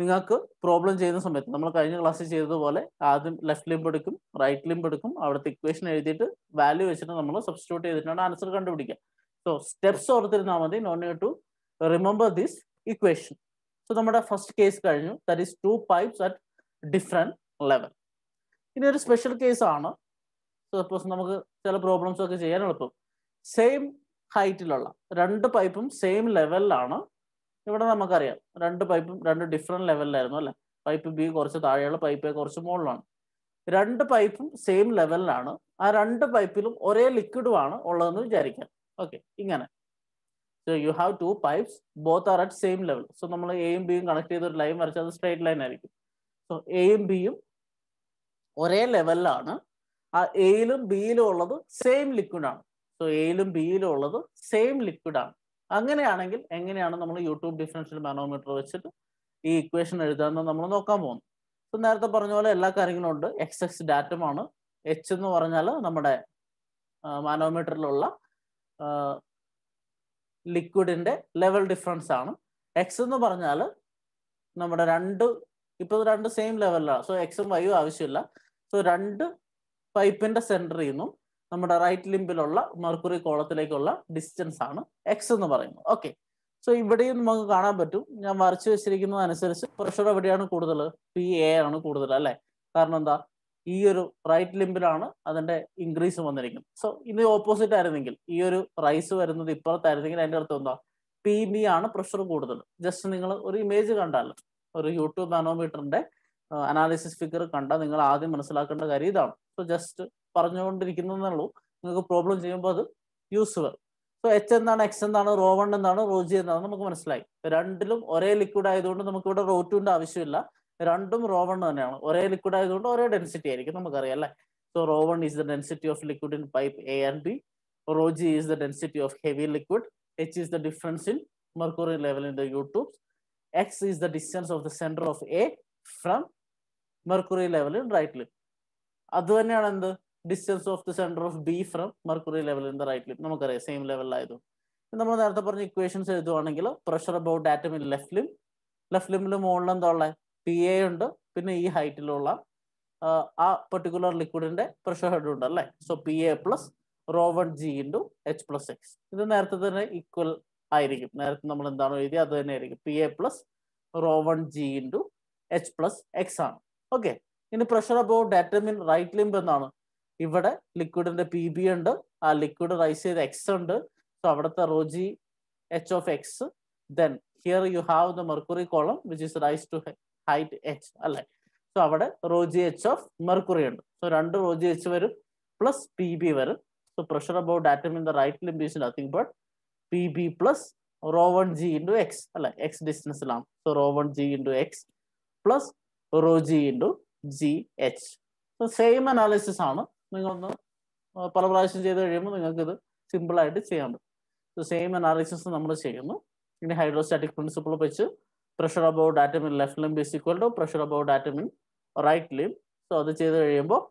നിങ്ങൾക്ക് പ്രോബ്ലം ചെയ്യുന്ന സമയത്ത് നമ്മൾ കഴിഞ്ഞ ക്ലാസ്സിൽ ചെയ്തതുപോലെ ആദ്യം ലെഫ്റ്റ് ലിമ്പ് എടുക്കും റൈറ്റ് ലിമ്പ് എടുക്കും അവിടുത്തെ ഇക്വേഷൻ എഴുതിയിട്ട് വാല്യൂ വെച്ചിട്ട് നമ്മൾ സബ്സ്റ്റിറ്റ്യൂട്ട് ചെയ്തിട്ടാണ് ആൻസർ കണ്ടുപിടിക്കുക സോ സ്റ്റെപ്സ് ഓർത്തിരുന്നാൽ മതി none to remember this equation so നമ്മുടെ ഫസ്റ്റ് കേസ് കഴിഞ്ഞു that is two pipes at different level ഇനി ഒരു സ്പെഷ്യൽ കേസ് ആണ് സപ്പോസ് നമുക്ക് ചില പ്രോബ്ലംസ് ഒക്കെ ചെയ്യാൻ എളുപ്പം സെയിം ഹൈറ്റിലുള്ള രണ്ട് പൈപ്പും സെയിം ലെവലിലാണ് ഇവിടെ നമുക്കറിയാം രണ്ട് പൈപ്പും രണ്ട് ഡിഫറെന്റ് ലെവലിലായിരുന്നു അല്ലെ പൈപ്പ് ബി കുറച്ച് താഴെയുള്ള പൈപ്പ് കുറച്ച് മുകളിലാണ് രണ്ട് പൈപ്പും സെയിം ലെവലിലാണ് ആ രണ്ട് പൈപ്പിലും ഒരേ ലിക്വിഡുമാണ് ഉള്ളതെന്ന് വിചാരിക്കാം ഓക്കെ ഇങ്ങനെ so you have two pipes both are at same level so നമ്മൾ എയും ബിയും കണക്ട് ചെയ്ത ഒരു ലൈൻ വരച്ചാൽ അത് സ്ട്രൈറ്റ് ലൈൻ ആയിരിക്കും സോ എയും ബിയും ഒരേ ലെവലിലാണ് ആ എയിലും ബിയിലും ഉള്ളത് സെയിം ലിക്വിഡാണ് സോ എയിലും ബിയിലും ഉള്ളത് സെയിം ലിക്വിഡാണ് അങ്ങനെയാണെങ്കിൽ എങ്ങനെയാണ് നമ്മൾ യൂട്യൂബ് ഡിഫറൻഷ്യൽ മാനോമീറ്റർ വെച്ചിട്ട് ഈ ഇക്വേഷൻ എഴുതാമെന്ന് നമ്മൾ നോക്കാൻ പോകുന്നു ഇപ്പം നേരത്തെ പറഞ്ഞ പോലെ എല്ലാ കാര്യങ്ങളും ഉണ്ട് എക്സ് എക്സ് ഡാറ്റമാണ് എച്ച് എന്ന് പറഞ്ഞാൽ നമ്മുടെ മാനോമീറ്ററിലുള്ള ലിക്വിഡിന്റെ ലെവൽ ഡിഫറൻസ് ആണ് എക്സ് എന്ന് പറഞ്ഞാൽ നമ്മുടെ രണ്ട് ഇപ്പോൾ രണ്ട് സെയിം ലെവലിലാണ് സോ എക്സും വൈയും ആവശ്യമില്ല സോ രണ്ട് പൈപ്പിന്റെ സെന്ററിൽ നിന്നും നമ്മുടെ റൈറ്റ് ലിംബിലുള്ള മെർക്കുറി കോളത്തിലേക്കുള്ള ഡിസ്റ്റൻസ് ആണ് എക്സ് എന്ന് പറയുന്നത് ഓക്കെ സോ ഇവിടെയും നമുക്ക് കാണാൻ പറ്റും ഞാൻ വരച്ചു വെച്ചിരിക്കുന്നത് അനുസരിച്ച് പ്രഷർ എവിടെയാണ് കൂടുതൽ പി എ ആണ് കൂടുതൽ അല്ലെ കാരണം എന്താ ഈ ഒരു റൈറ്റ് ലിംബിലാണ് അതിന്റെ ഇൻക്രീസ് വന്നിരിക്കുന്നത് സോ ഇത് ഓപ്പോസിറ്റ് ആയിരുന്നെങ്കിൽ ഈ ഒരു റൈസ് വരുന്നത് ഇപ്പുറത്തായിരുന്നെങ്കിൽ അതിന്റെ അർത്ഥം എന്താ പി ബി ആണ് പ്രഷർ കൂടുതൽ ജസ്റ്റ് നിങ്ങൾ ഒരു ഇമേജ് കണ്ടാലും ഒരു യൂട്യൂബ് മാനോമീറ്ററിന്റെ അനാലിസിസ് ഫിഗർ കണ്ട നിങ്ങൾ ആദ്യം മനസ്സിലാക്കേണ്ട കാര്യം ഇതാണ് സോ ജസ്റ്റ് പറഞ്ഞുകൊണ്ടിരിക്കുന്നതെന്നുള്ളൂ നിങ്ങൾക്ക് പ്രോബ്ലം ചെയ്യുമ്പോൾ അത് യൂസ്ഫുൾ സോ എച്ച് എന്താണ് എക്സ് എന്താണ് റോ വൺ എന്താണ് റോ ജി എന്താണ് നമുക്ക് മനസ്സിലായി രണ്ടിലും ഒരേ ലിക്വിഡ് ആയതുകൊണ്ട് നമുക്ക് ഇവിടെ റോ ടുവിന്റെ ആവശ്യമില്ല രണ്ടും റോ വൺ തന്നെയാണ് ഒരേ ലിക്വിഡ് ആയതുകൊണ്ട് ഒരേ ഡെൻസിറ്റി ആയിരിക്കും നമുക്കറിയാം അല്ലേ so rho one is the density of liquid in pipe A and B rho G is the density of heavy liquid H is the difference in mercury level in the U tube X is the distance of the centre of A from mercury ലെവലിൽ right limb അത് തന്നെയാണ് എന്ത് distance of the centre of B from mercury level in the right limb നമുക്കറിയാം same ലെവലിലായതും നമ്മൾ നേരത്തെ പറഞ്ഞ equations എഴുതുവാണെങ്കിൽ pressure about atom in left limb left ലിമിൽ മുകളിൽ എന്താ ഉള്ളത് പി എ ഉണ്ട് പിന്നെ ഈ ഹൈറ്റിലുള്ള ആ പെർട്ടിക്കുലർ ലിക്വിഡിന്റെ പ്രഷർ ഹെഡ് ഉണ്ട് അല്ലേ so P A plus rho one G into H plus X ഇത് നേരത്തെ തന്നെ ഈക്വൽ ആയിരിക്കും നേരത്തെ നമ്മൾ എന്താണോ എഴുതി അത് തന്നെ ആയിരിക്കും P A plus rho one G into H plus X ആണ് ഓക്കെ ഇനി pressure about datum in right limb എന്നാണ് ഇവിടെ ലിക്വിഡിന്റെ പി ബി ഉണ്ട് ആ ലിക്വിഡ് റൈസ് ചെയ്ത് എക്സ് ഉണ്ട് സോ അവിടുത്തെ rho g H of X then here you have the mercury column which is rise to height H അല്ലെ സോ അവിടെ റോജി എച്ച് ഓഫ് മെർക്കുറി ഉണ്ട് സോ രണ്ട് റോജി എച്ച് വരും പ്ലസ് പി ബി വരും so pressure about datum in the right limb is nothing but P B plus rho one G into X അല്ലെ X ഡിസ്റ്റൻസിലാണ് so rho one G into X plus rho G into G H same analysis ആണ് നിങ്ങളൊന്ന് പല പ്രാവശ്യം ചെയ്ത് കഴിയുമ്പോൾ നിങ്ങൾക്ക് ഇത് സിമ്പിളായിട്ട് ചെയ്യാൻ പറ്റും സെയിം അനാലിസിസ് നമ്മൾ ചെയ്യുന്നു ഇനി ഹൈഡ്രോസ്റ്റാറ്റിക് പ്രിൻസിപ്പിൾ വെച്ച് pressure about atom in left limb base equal to pressure about atom in right limb so അത് ചെയ്ത് കഴിയുമ്പോൾ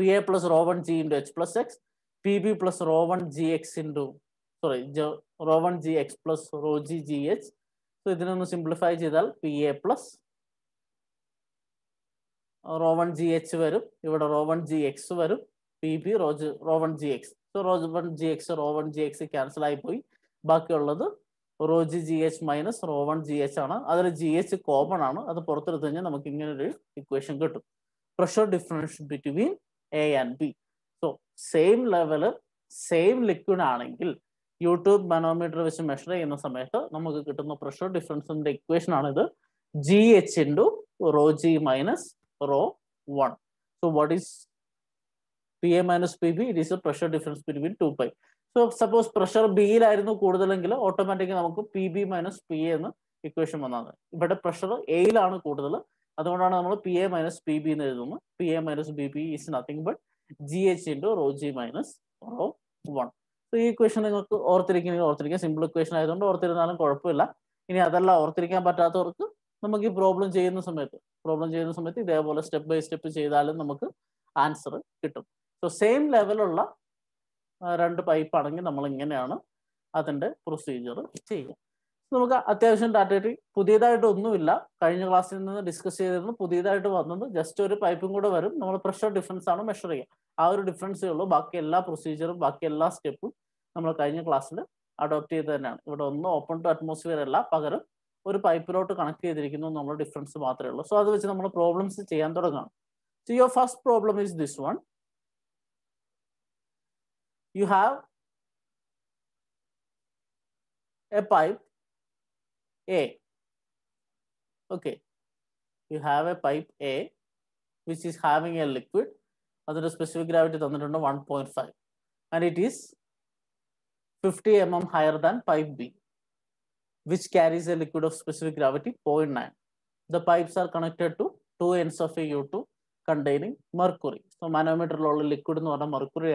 P A plus rho one G into H plus X P B plus rho one G X into sorry rho one G X plus rho G G H so ഇതിനൊന്ന് simplify ചെയ്താൽ P A plus rho one G H വരും ഇവിടെ rho one G X വരും P B rho g rho one G X so rho g one G X rho one G X cancel ആയിപ്പോയി ബാക്കിയുള്ളത് rho g G H minus rho one G H ആണ് അതിൽ G H common ആണ് അത് പുറത്തെടുത്തു കഴിഞ്ഞാൽ നമുക്ക് ഇങ്ങനെ ഒരു ഇക്വേഷൻ കിട്ടും pressure differential between A and B so same level same liquid ആണെങ്കിൽ യൂട്യൂബ് മനോമീറ്റർ വെച്ച് മെഷർ ചെയ്യുന്ന സമയത്ത് നമുക്ക് കിട്ടുന്ന പ്രഷർ ഡിഫറൻസിന്റെ ഇക്വേഷൻ ആണ് ഇത് G H into rho G minus row 1. So what is PA minus PB? It is a pressure difference between 2 pi. So suppose pressure ബിയിലായിരുന്നു കൂടുതലെങ്കിൽ ഓട്ടോമാറ്റിക്കലി നമുക്ക് P B minus P A എന്ന് equation വന്നത് ഇവിടെ pressure എയിലാണ് കൂടുതൽ അതുകൊണ്ടാണ് നമ്മൾ P A minus P B എന്ന് എഴുതുന്നത് P A minus B B is nothing but G H into rho G minus rho one so ഈ ഇക്വേഷൻ നിങ്ങൾക്ക് ഓർത്തിരിക്കണമെങ്കിൽ ഓർത്തിരിക്കാം സിമ്പിൾ ഇക്വേഷൻ ആയതുകൊണ്ട് ഓർത്തിരുന്നാലും കുഴപ്പമില്ല ഇനി അതല്ല ഓർത്തിരിക്കാൻ പറ്റാത്തവർക്ക് നമുക്ക് ഈ പ്രോബ്ലം ചെയ്യുന്ന സമയത്ത് പ്രോബ്ലം ചെയ്യുന്ന സമയത്ത് ഇതേപോലെ സ്റ്റെപ്പ് ബൈ സ്റ്റെപ്പ് ചെയ്താലും നമുക്ക് ആൻസർ കിട്ടും സോ സെയിം ലെവലുള്ള രണ്ട് പൈപ്പ് ആണെങ്കിൽ നമ്മൾ ഇങ്ങനെയാണ് അതിൻ്റെ പ്രൊസീജിയർ ചെയ്യുക നമുക്ക് അത്യാവശ്യം ഡാറ്റയിൽ പുതിയതായിട്ട് ഒന്നുമില്ല കഴിഞ്ഞ ക്ലാസ്സിൽ നിന്ന് ഡിസ്കസ് ചെയ്തിരുന്നു പുതിയതായിട്ട് വന്നത് ജസ്റ്റ് ഒരു പൈപ്പും കൂടെ വരും നമ്മൾ പ്രഷർ ഡിഫറൻസ് ആണ് മെഷർ ചെയ്യുക ആ ഒരു ഡിഫറൻസേ ഉള്ളൂ ബാക്കി എല്ലാ പ്രൊസീജിയറും ബാക്കി എല്ലാ സ്റ്റെപ്പും നമ്മൾ കഴിഞ്ഞ ക്ലാസ്സിൽ അഡോപ്റ്റ് ചെയ്ത് തന്നെയാണ് ഇവിടെ ഒന്നും ഓപ്പൺ ടു അറ്റ്മോസ്ഫിയർ അല്ല പകരം ഒരു പൈപ്പിലോട്ട് കണക്ട് ചെയ്തിരിക്കുന്നു നമ്മൾ ഡിഫറൻസ് മാത്രമേ ഉള്ളൂ സോ അത് വെച്ച് നമ്മൾ പ്രോബ്ലംസ് ചെയ്യാൻ തുടങ്ങാം so your first problem is this one you have a pipe A okay you have a pipe A which is having a liquid. അതിൻ്റെ സ്പെസിഫിക് ഗ്രാവിറ്റി തന്നിട്ടുണ്ട് one point five and it is fifty M M higher than pipe B which carries a liquid of specific gravity 0.9. The pipes are connected to two ends of a U2 containing mercury. So manometer liquid എന്ന് പറഞ്ഞാൽ mercury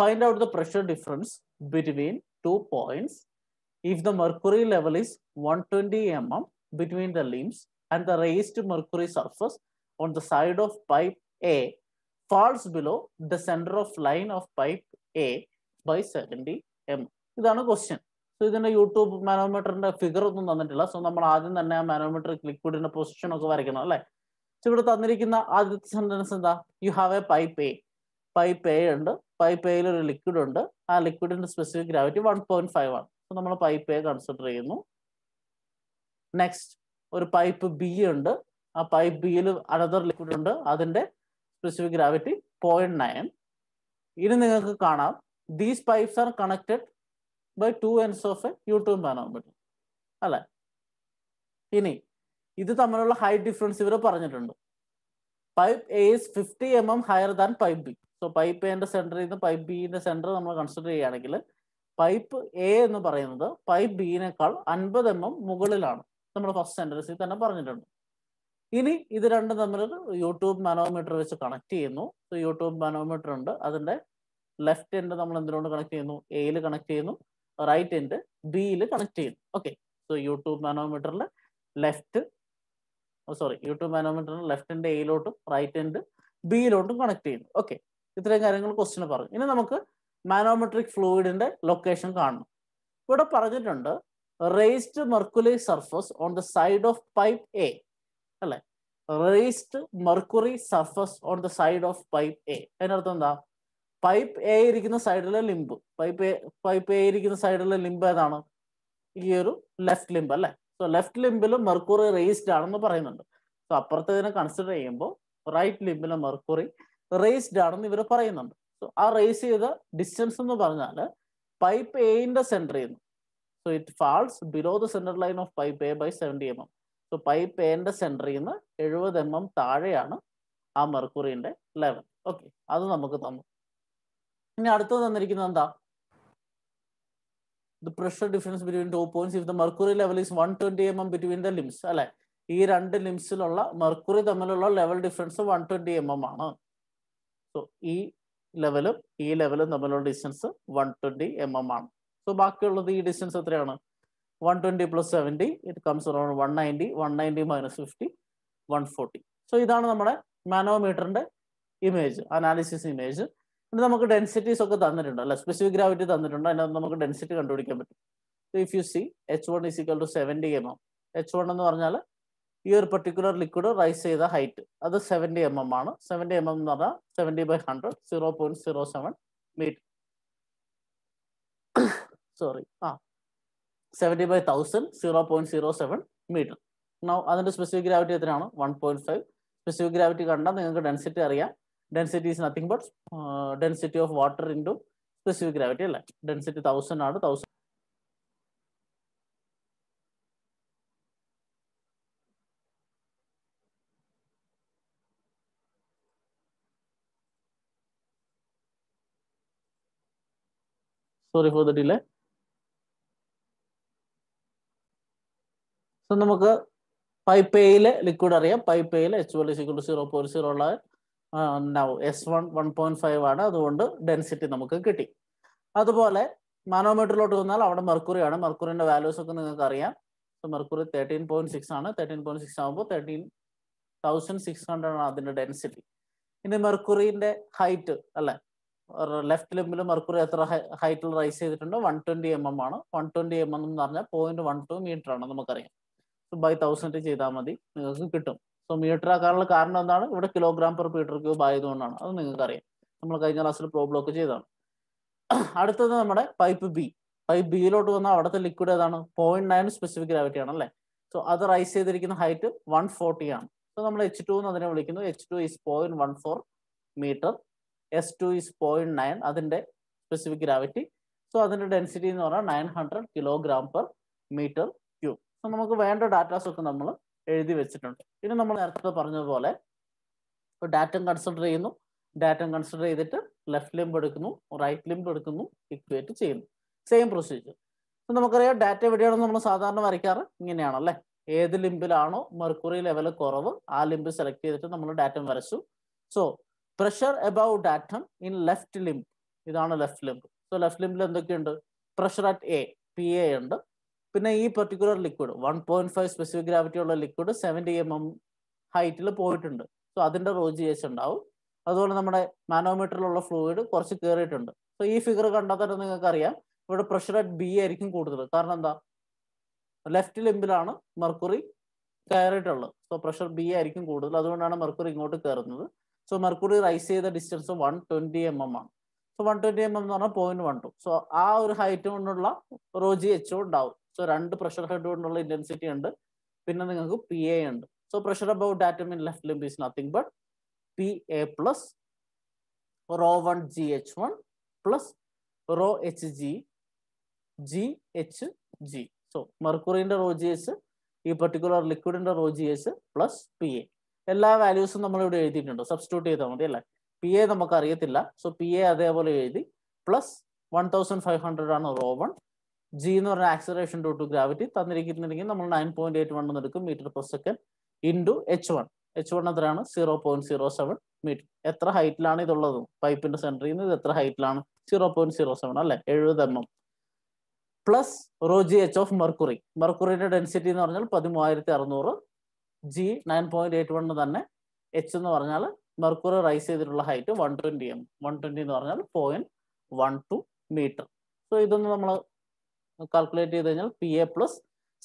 Find out the pressure difference between two points. If the mercury level is 120 mm between the limbs and the raised mercury surface on the side of pipe A falls below the center of line of pipe A by 70 mm. is ഇതാണ് question. So ഇതിന്റെ U tube മാനോമീറ്ററിന്റെ figure ഒന്നും തന്നിട്ടില്ല so നമ്മൾ ആദ്യം തന്നെ ആ manometer ലിക്വിഡിന്റെ position ഒക്കെ വരയ്ക്കണം അല്ലെ സോ ഇവിടെ തന്നിരിക്കുന്ന ആദ്യത്തെ സെന്റൻസ് എന്താ you have a pipe A pipe A ഉണ്ട് പൈപ്പ് എയിൽ ഒരു ലിക്വിഡ് ഉണ്ട് ആ ലിക്വിഡിന്റെ specific gravity one point five ആണ് സോ നമ്മൾ പൈപ്പ് എ കൺസിഡർ ചെയ്യുന്നു നെക്സ്റ്റ് ഒരു പൈപ്പ് ബി ഉണ്ട് ആ പൈപ്പ് ബിയിൽ അനദർ ലിക്വിഡ് ഉണ്ട് അതിന്റെ സ്പെസിഫിക് ഗ്രാവിറ്റി പോയിന്റ് നയൻ ഇനി നിങ്ങൾക്ക് കാണാം these pipes are connected by two ends of a U tube കാണാൻ പറ്റും അല്ലെ ഇനി ഇത് തമ്മിലുള്ള ഹൈറ്റ് ഡിഫറൻസ് ഇവരെ പറഞ്ഞിട്ടുണ്ട് pipe A is fifty M M higher than pipe B so pipe എന്റെ സെന്ററിൽ നിന്ന് പൈപ്പ് ബിന്റെ സെന്റർ നമ്മൾ കൺസിഡർ ചെയ്യുകയാണെങ്കിൽ പൈപ്പ് എ എന്ന് പറയുന്നത് പൈപ്പ് ബിനേക്കാൾ അൻപത് എം mm എം മുകളിലാണ് നമ്മൾ ഫസ്റ്റ് സെന്റൻസിൽ തന്നെ പറഞ്ഞിട്ടുണ്ട് ഇനി ഇത് രണ്ടും തമ്മിൽ യൂട്യൂബ് മാനോമീറ്റർ വെച്ച് കണക്ട് ചെയ്യുന്നു യൂട്യൂബ് മാനോമീറ്റർ ഉണ്ട് അതിന്റെ ലെഫ്റ്റ് എൻഡ് നമ്മൾ എന്തിനോട് കണക്ട് ചെയ്യുന്നു എയിൽ കണക്ട് ചെയ്യുന്നു റൈറ്റ് എൻഡ് ബിയിൽ കണക്ട് ചെയ്യുന്നു ഓക്കെ സോ യൂട്യൂബ് മാനോമീറ്ററിൽ ലെഫ്റ്റ് സോറി യൂട്യൂബ് മാനോമീറ്ററിൽ ലെഫ്റ്റ് എൻഡ് എയിലോട്ടും റൈറ്റ് എൻഡ് ബിയിലോട്ടും കണക്ട് ചെയ്യുന്നു ഓക്കെ ഇത്രയും കാര്യങ്ങൾ ക്വസ്റ്റിന് പറഞ്ഞു ഇനി നമുക്ക് മാനോമെട്രിക് ഫ്ലൂയിഡിന്റെ ലൊക്കേഷൻ കാണണം ഇവിടെ പറഞ്ഞിട്ടുണ്ട് raised mercury surface on the side of pipe A അല്ലെ raised mercury surface on the side of pipe A അതിനർത്ഥം എന്താ പൈപ്പ് എ ഇരിക്കുന്ന സൈഡിലെ limb pipe A pipe A ഇരിക്കുന്ന സൈഡിലെ ലിംബ് ഏതാണ് ഈ ഒരു ലെഫ്റ്റ് ലിംബ് അല്ലെ സോ ലെഫ്റ്റ് ലിംബിൽ മെർക്കുറി റേസ്ഡ് ആണെന്ന് പറയുന്നുണ്ട് സോ അപ്പുറത്തതിനെ കൺസിഡർ ചെയ്യുമ്പോൾ റൈറ്റ് ലിംബിലെ മെർക്കുറി റേസ്ഡ് ആണെന്ന് ഇവർ പറയുന്നുണ്ട് സോ ആ റേസ് ചെയ്ത ഡിസ്റ്റൻസ് എന്ന് പറഞ്ഞാൽ പൈപ്പ് എന്റെ സെന്റർ നിന്ന് so it falls below the centre line of pipe A by seventy M M so pipe എന്റെ സെന്റർ നിന്ന് എഴുപത് എം mm എം താഴെയാണ് ആ മെർക്കുറിന്റെ ലെവൽ ഓക്കെ അത് നമുക്ക് തന്നു ഇനി അടുത്തത് തന്നിരിക്കുന്നത് എന്താ the pressure difference between two points if the mercury level is one twenty M M between the limbs അല്ലെ ഈ രണ്ട് ലിംസിലുള്ള മെർക്കുറി തമ്മിലുള്ള level difference one twenty M M ആണ് സോ ഈ ലെവലും ഈ ലെവലും തമ്മിലുള്ള distance one twenty M M ആണ് സോ ബാക്കിയുള്ളത് ഈ ഡിസ്റ്റൻസ് എത്രയാണ് one twenty plus seventy it comes around one ninety one ninety minus fifty one forty so ഇതാണ് നമ്മുടെ മാനോമീറ്ററിന്റെ ഇമേജ് അനാലിസിസ് ഇമേജ് പിന്നെ നമുക്ക് ഡെൻസിറ്റീസ് ഒക്കെ തന്നിട്ടുണ്ട് അല്ല സ്പെസിഫിക് ഗ്രാവിറ്റി തന്നിട്ടുണ്ട് അതിനകത്ത് നമുക്ക് ഡെൻസിറ്റി കണ്ടുപിടിക്കാൻ പറ്റും if you see H one is equal to seventy M M H one എന്ന് പറഞ്ഞാൽ ഈ ഒരു പെർട്ടിക്കുലർ ലിക്വിഡ് റൈസ് ചെയ്ത ഹൈറ്റ് അത് സെവൻറ്റി എം എം ആണ് സെവൻറ്റി എം എം എന്ന് പറഞ്ഞാൽ seventy by hundred zero point zero seven metre sorry ആ seventy by thousand zero point zero seven metre no അതിന്റെ സ്പെസിഫിക് ഗ്രാവിറ്റി എത്രയാണ് one point five specific gravity കണ്ടാൽ നിങ്ങൾക്ക് density അറിയാം density is nothing but density of water into specific gravity അല്ലേ density thousand ആണ് thousand sorry for the delay so നമുക്ക് pipe എയിലെ liquid അറിയാം പൈപ്പ് എയിൽ H one is equal to zero point zero ഉള്ള ഉണ്ടാവും S one one point five ആണ് അതുകൊണ്ട് ഡെൻസിറ്റി നമുക്ക് കിട്ടി അതുപോലെ മാനോമീറ്ററിലോട്ട് വന്നാൽ അവിടെ മെർക്കുറി ആണ് മെർക്കുറിന്റെ വാല്യൂസ് ഒക്കെ നിങ്ങൾക്ക് അറിയാം മെർക്കുറി തേർട്ടീൻ പോയിന്റ് സിക്സ് ആണ് തേർട്ടീൻ പോയിന്റ് സിക്സ് ആകുമ്പോൾ തേർട്ടീൻ തൗസൻഡ് സിക്സ് ഹൺഡ്രഡ് ആണ് അതിന്റെ ഡെൻസിറ്റി ഇനി മെർക്കുറിന്റെ ഹൈറ്റ് അല്ലെ ലെഫ്റ്റ് ലിമ്പിൽ മെർക്കുറി എത്ര ഹൈറ്റിൽ റൈസ് ചെയ്തിട്ടുണ്ട് വൺ ട്വന്റി എം എം ആണ് വൺ ട്വന്റി എം എം എന്ന് പറഞ്ഞാൽ പോയിന്റ് വൺ ടു മീറ്റർ ആണ് നമുക്കറിയാം ബൈ തൗസൻഡ് ചെയ്താൽ മതി നിങ്ങൾക്ക് കിട്ടും സോ മീറ്റർ ആക്കാനുള്ള കാരണം എന്താണ് ഇവിടെ കിലോഗ്രാം പെർ മീറ്റർ ക്യൂബ് ആയതുകൊണ്ടാണ് അത് നിങ്ങൾക്കറിയാം നമ്മൾ കഴിഞ്ഞ ക്ലാസ്സിൽ പ്രോബ്ലോക്ക് ചെയ്താണ് അടുത്തത് നമ്മുടെ പൈപ്പ് ബി പൈപ്പ് ബിയിലോട്ട് വന്നാൽ അവിടുത്തെ ലിക്വിഡ് ഏതാണ് പോയിന്റ് നയൻ സ്പെസിഫിക് ഗ്രാവിറ്റി ആണ് അല്ലേ സോ അത് റൈസ് ചെയ്തിരിക്കുന്ന ഹൈറ്റ് വൺ ഫോർട്ടി ആണ് സോ നമ്മൾ എച്ച് ടു എന്ന് അതിനെ വിളിക്കുന്നു H two is point one four metre S two is point nine അതിന്റെ സ്പെസിഫിക് ഗ്രാവിറ്റി സോ അതിന്റെ ഡെൻസിറ്റി എന്ന് പറഞ്ഞാൽ nine hundred kilogram per metre cube so നമുക്ക് വേണ്ട ഡാറ്റാസ് ഒക്കെ നമ്മൾ എഴുതി വെച്ചിട്ടുണ്ട് ഇനി നമ്മൾ നേരത്തെ പറഞ്ഞതുപോലെ ഡാറ്റം കൺസിഡർ ചെയ്യുന്നു ഡാറ്റം കൺസിഡർ ചെയ്തിട്ട് ലെഫ്റ്റ് ലിംബ് എടുക്കുന്നു റൈറ്റ് ലിംബ് എടുക്കുന്നു ഇക്വേറ്റ് ചെയ്യുന്നു സെയിം പ്രൊസീജിയർ നമുക്കറിയാം ഡാറ്റ എവിടെയാണോ നമ്മൾ സാധാരണ വരയ്ക്കാറ് ഇങ്ങനെയാണല്ലേ ഏത് ലിംബിലാണോ മെർക്കുറി ലെവൽ കുറവ് ആ ലിംബ് സെലക്ട് ചെയ്തിട്ട് നമ്മൾ ഡാറ്റം വരച്ചു so pressure above datum in left limb ഇതാണ് ലെഫ്റ്റ് ലിംബ് സോ ലെഫ്റ്റ് ലിംബിൽ എന്തൊക്കെയുണ്ട് pressure at A P A ഉണ്ട് പിന്നെ ഈ particular liquid one point five specific gravity ഉള്ള ലിക്വിഡ് സെവൻറ്റി എം എം ഹൈറ്റിൽ പോയിട്ടുണ്ട് സോ അതിന്റെ റോജിയേഷൻ എച്ച് ഉണ്ടാവും അതുപോലെ നമ്മുടെ മാനോമീറ്ററിലുള്ള ഫ്ലൂയിഡ് കുറച്ച് കയറിയിട്ടുണ്ട് സോ ഈ ഫിഗർ കണ്ടാൽ തന്നെ നിങ്ങൾക്ക് അറിയാം ഇവിടെ പ്രഷർ അറ്റ് ബി ആയിരിക്കും കൂടുതൽ കാരണം എന്താ ലെഫ്റ്റ് ലിമ്പിലാണ് മെർക്കുറി കയറിയിട്ടുള്ളത് സോ പ്രഷർ ബി ആയിരിക്കും കൂടുതൽ അതുകൊണ്ടാണ് മെർക്കുറി ഇങ്ങോട്ട് കയറുന്നത് സോ മെർക്കുറി റൈസ് ചെയ്ത distance one twenty M M ആണ് so one twenty M M എന്ന് പറഞ്ഞാൽ പോയിന്റ് വൺ ടു സോ ആ ഒരു ഹൈറ്റ് കൊണ്ടുള്ള റോജി എച്ച് ഉണ്ടാവും സോ രണ്ട് പ്രഷർ ഹെഡ് കൊണ്ടുള്ള ഇന്റൻസിറ്റി ഉണ്ട് പിന്നെ നിങ്ങൾക്ക് പി എ ഉണ്ട് so pressure about atom in left limb is nothing but P A plus rho one G H one plus rho H G G H G so മെർക്കുറിന്റെ rho G H ഈ particular ലിക്വിഡിന്റെ rho G H plus P A എല്ലാ വാല്യൂസും നമ്മൾ ഇവിടെ എഴുതിയിട്ടുണ്ട് substitute ചെയ്താൽ മതി അല്ലേ പി എ നമുക്ക് അറിയത്തില്ല സോ പി എ അതേപോലെ എഴുതി plus one thousand five hundred ആണ് റോ വൺ ജി എന്ന് പറഞ്ഞ ആക്സലറേഷൻ ഡ്യൂ ടു ഗ്രാവിറ്റി തന്നിരിക്കുന്നുണ്ടെങ്കിൽ നമ്മൾ നയൻ പോയിന്റ് എയ്റ്റ് വൺ എന്ന് എടുക്കും metre per second into H one H one എത്രയാണ് zero point zero seven metre എത്ര ഹൈറ്റിലാണ് ഇതുള്ളത് പൈപ്പിന്റെ സെന്ററിൽ നിന്ന് ഇത് എത്ര ഹൈറ്റിലാണ് സീറോ പോയിന്റ് സീറോ സെവൻ അല്ലെ എഴുപത് M M plus rho G H of mercury മെർക്കുറിയുടെ ഡെൻസിറ്റി എന്ന് പറഞ്ഞാൽ പതിമൂവായിരത്തി അറുന്നൂറ് G nine point eight one തന്നെ എച്ച് എന്ന് പറഞ്ഞാൽ മെർക്കുറി റൈസ് ചെയ്തിട്ടുള്ള height one twenty M one twenty എന്ന് പറഞ്ഞാൽ point one two metre so ഇതൊന്ന് നമ്മൾ കാൽക്കുലേറ്റ് ചെയ്ത് കഴിഞ്ഞാൽ P A plus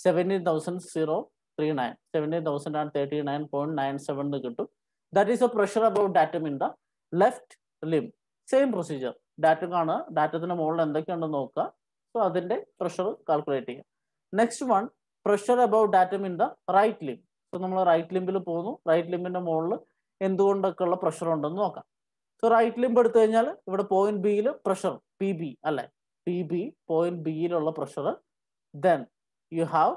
seventeen thousand zero three nine seventeen thousand and thirty nine point nine seven കിട്ടും that is a pressure about datum in the left limb same procedure datum കാണുക ഡാറ്റത്തിന്റെ മുകളിൽ എന്തൊക്കെയുണ്ടെന്ന് നോക്കുക സോ അതിന്റെ pressure calculate ചെയ്യുക next one pressure about datum in the right limb so നമ്മൾ right ലിംബിൽ പോകുന്നു റൈറ്റ് ലിംബിന്റെ മുകളിൽ ഉള്ള പ്രഷർ ഉണ്ടെന്ന് നോക്കാം സോ റൈറ്റ് ലിമ്പ് എടുത്തു കഴിഞ്ഞാൽ ഇവിടെ പോയിന്റ് ബിയിൽ പ്രഷർ പി ബി അല്ലേ പി ബി പോയിന്റ് ബിയിലുള്ള pressure then you have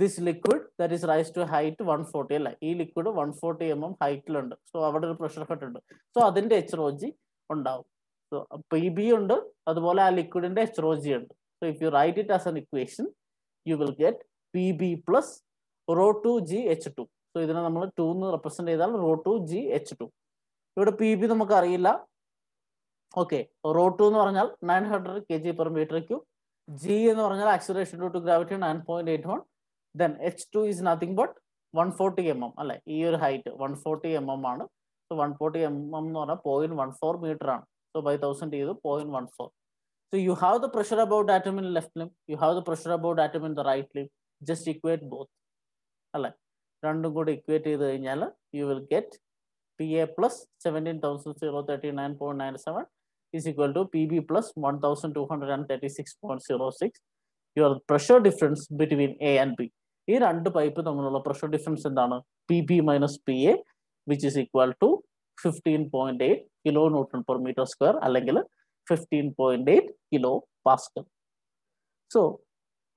this liquid that is rise to height one forty അല്ല ഈ liquid one forty M M ഹൈറ്റിലുണ്ട് സോ അവിടെ ഒരു പ്രഷർ കട്ട് ഉണ്ട് സോ അതിന്റെ എച്ച് റോജി ഉണ്ടാവും സോ പി ബി ഉണ്ട് അതുപോലെ ആ ലിക്വിഡിന്റെ എച്ച് റോജി ഉണ്ട് so if you write it as an equation you will get P B plus rho two G H two so ഇതിനെ നമ്മൾ ടു റെപ്രസെന്റ് ചെയ്താൽ rho two G H two ഇവിടെ P B നമുക്ക് അറിയില്ല okay rho two എന്ന് പറഞ്ഞാൽ nine hundred K G per metre cube G എന്ന് പറഞ്ഞാൽ acceleration due to gravity nine point eight one then H two is nothing but one forty M M അല്ലെ ഈ ഒരു height one forty M M ആണ് so one forty M M എന്ന് പറഞ്ഞാൽ point one four metre ആണ് so by thousand ചെയ്ത് point one four so you have the pressure about atom in left limb you have the pressure about atom in the right limb just equate both അല്ലെ രണ്ടും കൂടി equate ചെയ്ത് കഴിഞ്ഞാൽ you will get P A plus seventeen thousand zero thirty nine point nine seven is equal to PB plus 1236.06. Your pressure difference between A and B. ഈ രണ്ട് pipe തമ്മിലുള്ള pressure difference എന്താണ് P B minus P A which is equal to fifteen point eight kilo newton per metre square അല്ലെങ്കിൽ fifteen point eight kilo pascal so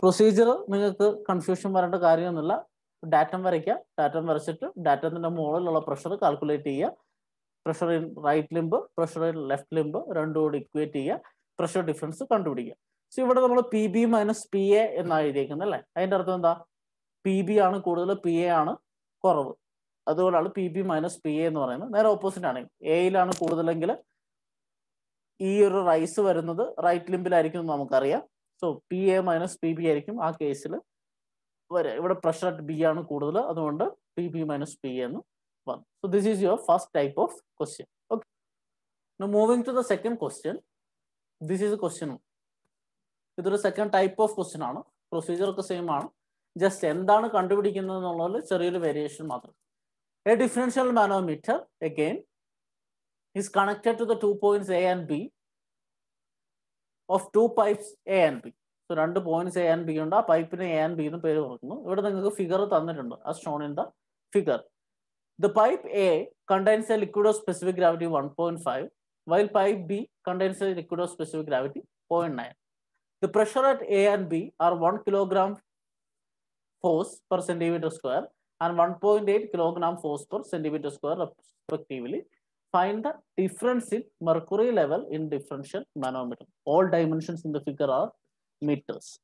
procedure നിങ്ങൾക്ക് confusion വരേണ്ട കാര്യമൊന്നുമില്ല datum വരയ്ക്കുക datum വരച്ചിട്ട് ഡാറ്റത്തിൻ്റെ മുകളിലുള്ള പ്രഷർ കാൽക്കുലേറ്റ് ചെയ്യുക പ്രഷറിൽ റൈറ്റ് ലിംബ് പ്രഷറിൽ ലെഫ്റ്റ് ലിംബ് രണ്ടും കൂടി ഇക്വേറ്റ് ചെയ്യുക പ്രഷർ ഡിഫറൻസ് കണ്ടുപിടിക്കുക സോ ഇവിടെ നമ്മൾ P B minus P A എന്നാണ് എഴുതിയേക്കുന്നത് അല്ലേ അതിന്റെ അർത്ഥം എന്താ പി ബി ആണ് കൂടുതൽ പി എ ആണ് കുറവ് അതുപോലാണ് P B minus P A എന്ന് പറയുന്നത് നേരെ ഓപ്പോസിറ്റ് ആണ് എയിലാണ് കൂടുതലെങ്കിൽ ഈ ഒരു റൈസ് വരുന്നത് റൈറ്റ് ലിംബിലായിരിക്കും എന്ന് നമുക്കറിയാം so P A minus P B ആയിരിക്കും ആ കേസിൽ വരെ ഇവിടെ പ്രഷർ ബി ആണ് കൂടുതൽ അതുകൊണ്ട് പി ബി മൈനസ് പി എന്ന് one. So this is your first type of question. Okay. Now moving to the second question. This is a question. ഇതൊരു സെക്കൻഡ് ടൈപ്പ് ഓഫ് ക്വസ്റ്റ്യൻ ആണ് പ്രൊസീജിയർ ഒക്കെ same ആണ് just എന്താണ് കണ്ടുപിടിക്കുന്നത് എന്നുള്ളതിൽ ചെറിയൊരു variation മാത്രം a differential manometer again is connected to the two points A and B of two pipes A and B. So, രണ്ട് പോയിന്റ്സ് എ ആൻഡ് ബി ഉണ്ട് ആ പൈപ്പിന് എ ആൻഡ് ബി എന്ന് പേര് കൊടുക്കുന്നു ഇവിടെ നിങ്ങൾക്ക് ഫിഗർ തന്നിട്ടുണ്ട് ആ shown in the figure The pipe A contains a liquid of specific gravity 1.5, while pipe B contains a liquid of specific gravity 0.9. The pressure at A and B are 1 kilogram force per centimeter square and 1.8 kilogram force per centimeter square respectively. Find the difference in mercury level in differential manometer. All dimensions in the figure are meters.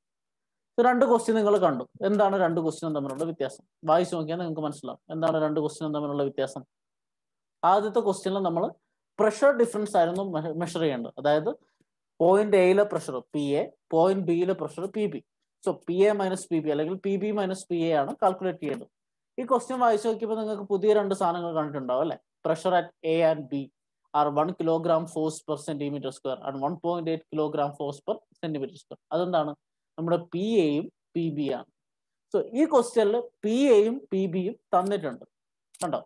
രണ്ട് question നിങ്ങൾ കണ്ടു എന്താണ് രണ്ട് ക്വസ്റ്റ്യനും തമ്മിലുള്ള വ്യത്യാസം വായിച്ചു നോക്കിയാൽ നിങ്ങൾക്ക് മനസ്സിലാവും എന്താണ് രണ്ട് ക്വസ്റ്റ്യനും തമ്മിലുള്ള വ്യത്യാസം ആദ്യത്തെ ക്വസ്റ്റ്യനിൽ നമ്മൾ പ്രഷർ ഡിഫറൻസ് ആയിരുന്നു മെഷർ ചെയ്യേണ്ടത് അതായത് പോയിന്റ് എയിലെ പ്രഷർ പി എ പോയിന്റ് ബിയിലെ pressure P B so P A minus P B അല്ലെങ്കിൽ P B minus P A ആണ് കാൽക്കുലേറ്റ് ചെയ്യേണ്ടത് ഈ ക്വസ്റ്റ്യൻ വായിച്ചു നോക്കിയപ്പോൾ നിങ്ങൾക്ക് പുതിയ രണ്ട് സാധനങ്ങൾ കണ്ടിട്ടുണ്ടാവും അല്ലെ pressure at A and B are one kilogram force per centimetre square and one point eight kilogram force per centimetre square അതെന്താണ് നമ്മുടെ പി എയും പി ബി ആണ് സോ ഈ ക്വസ്റ്റ്യനിൽ പി എയും പി ബിയും തന്നിട്ടുണ്ട് കണ്ടോ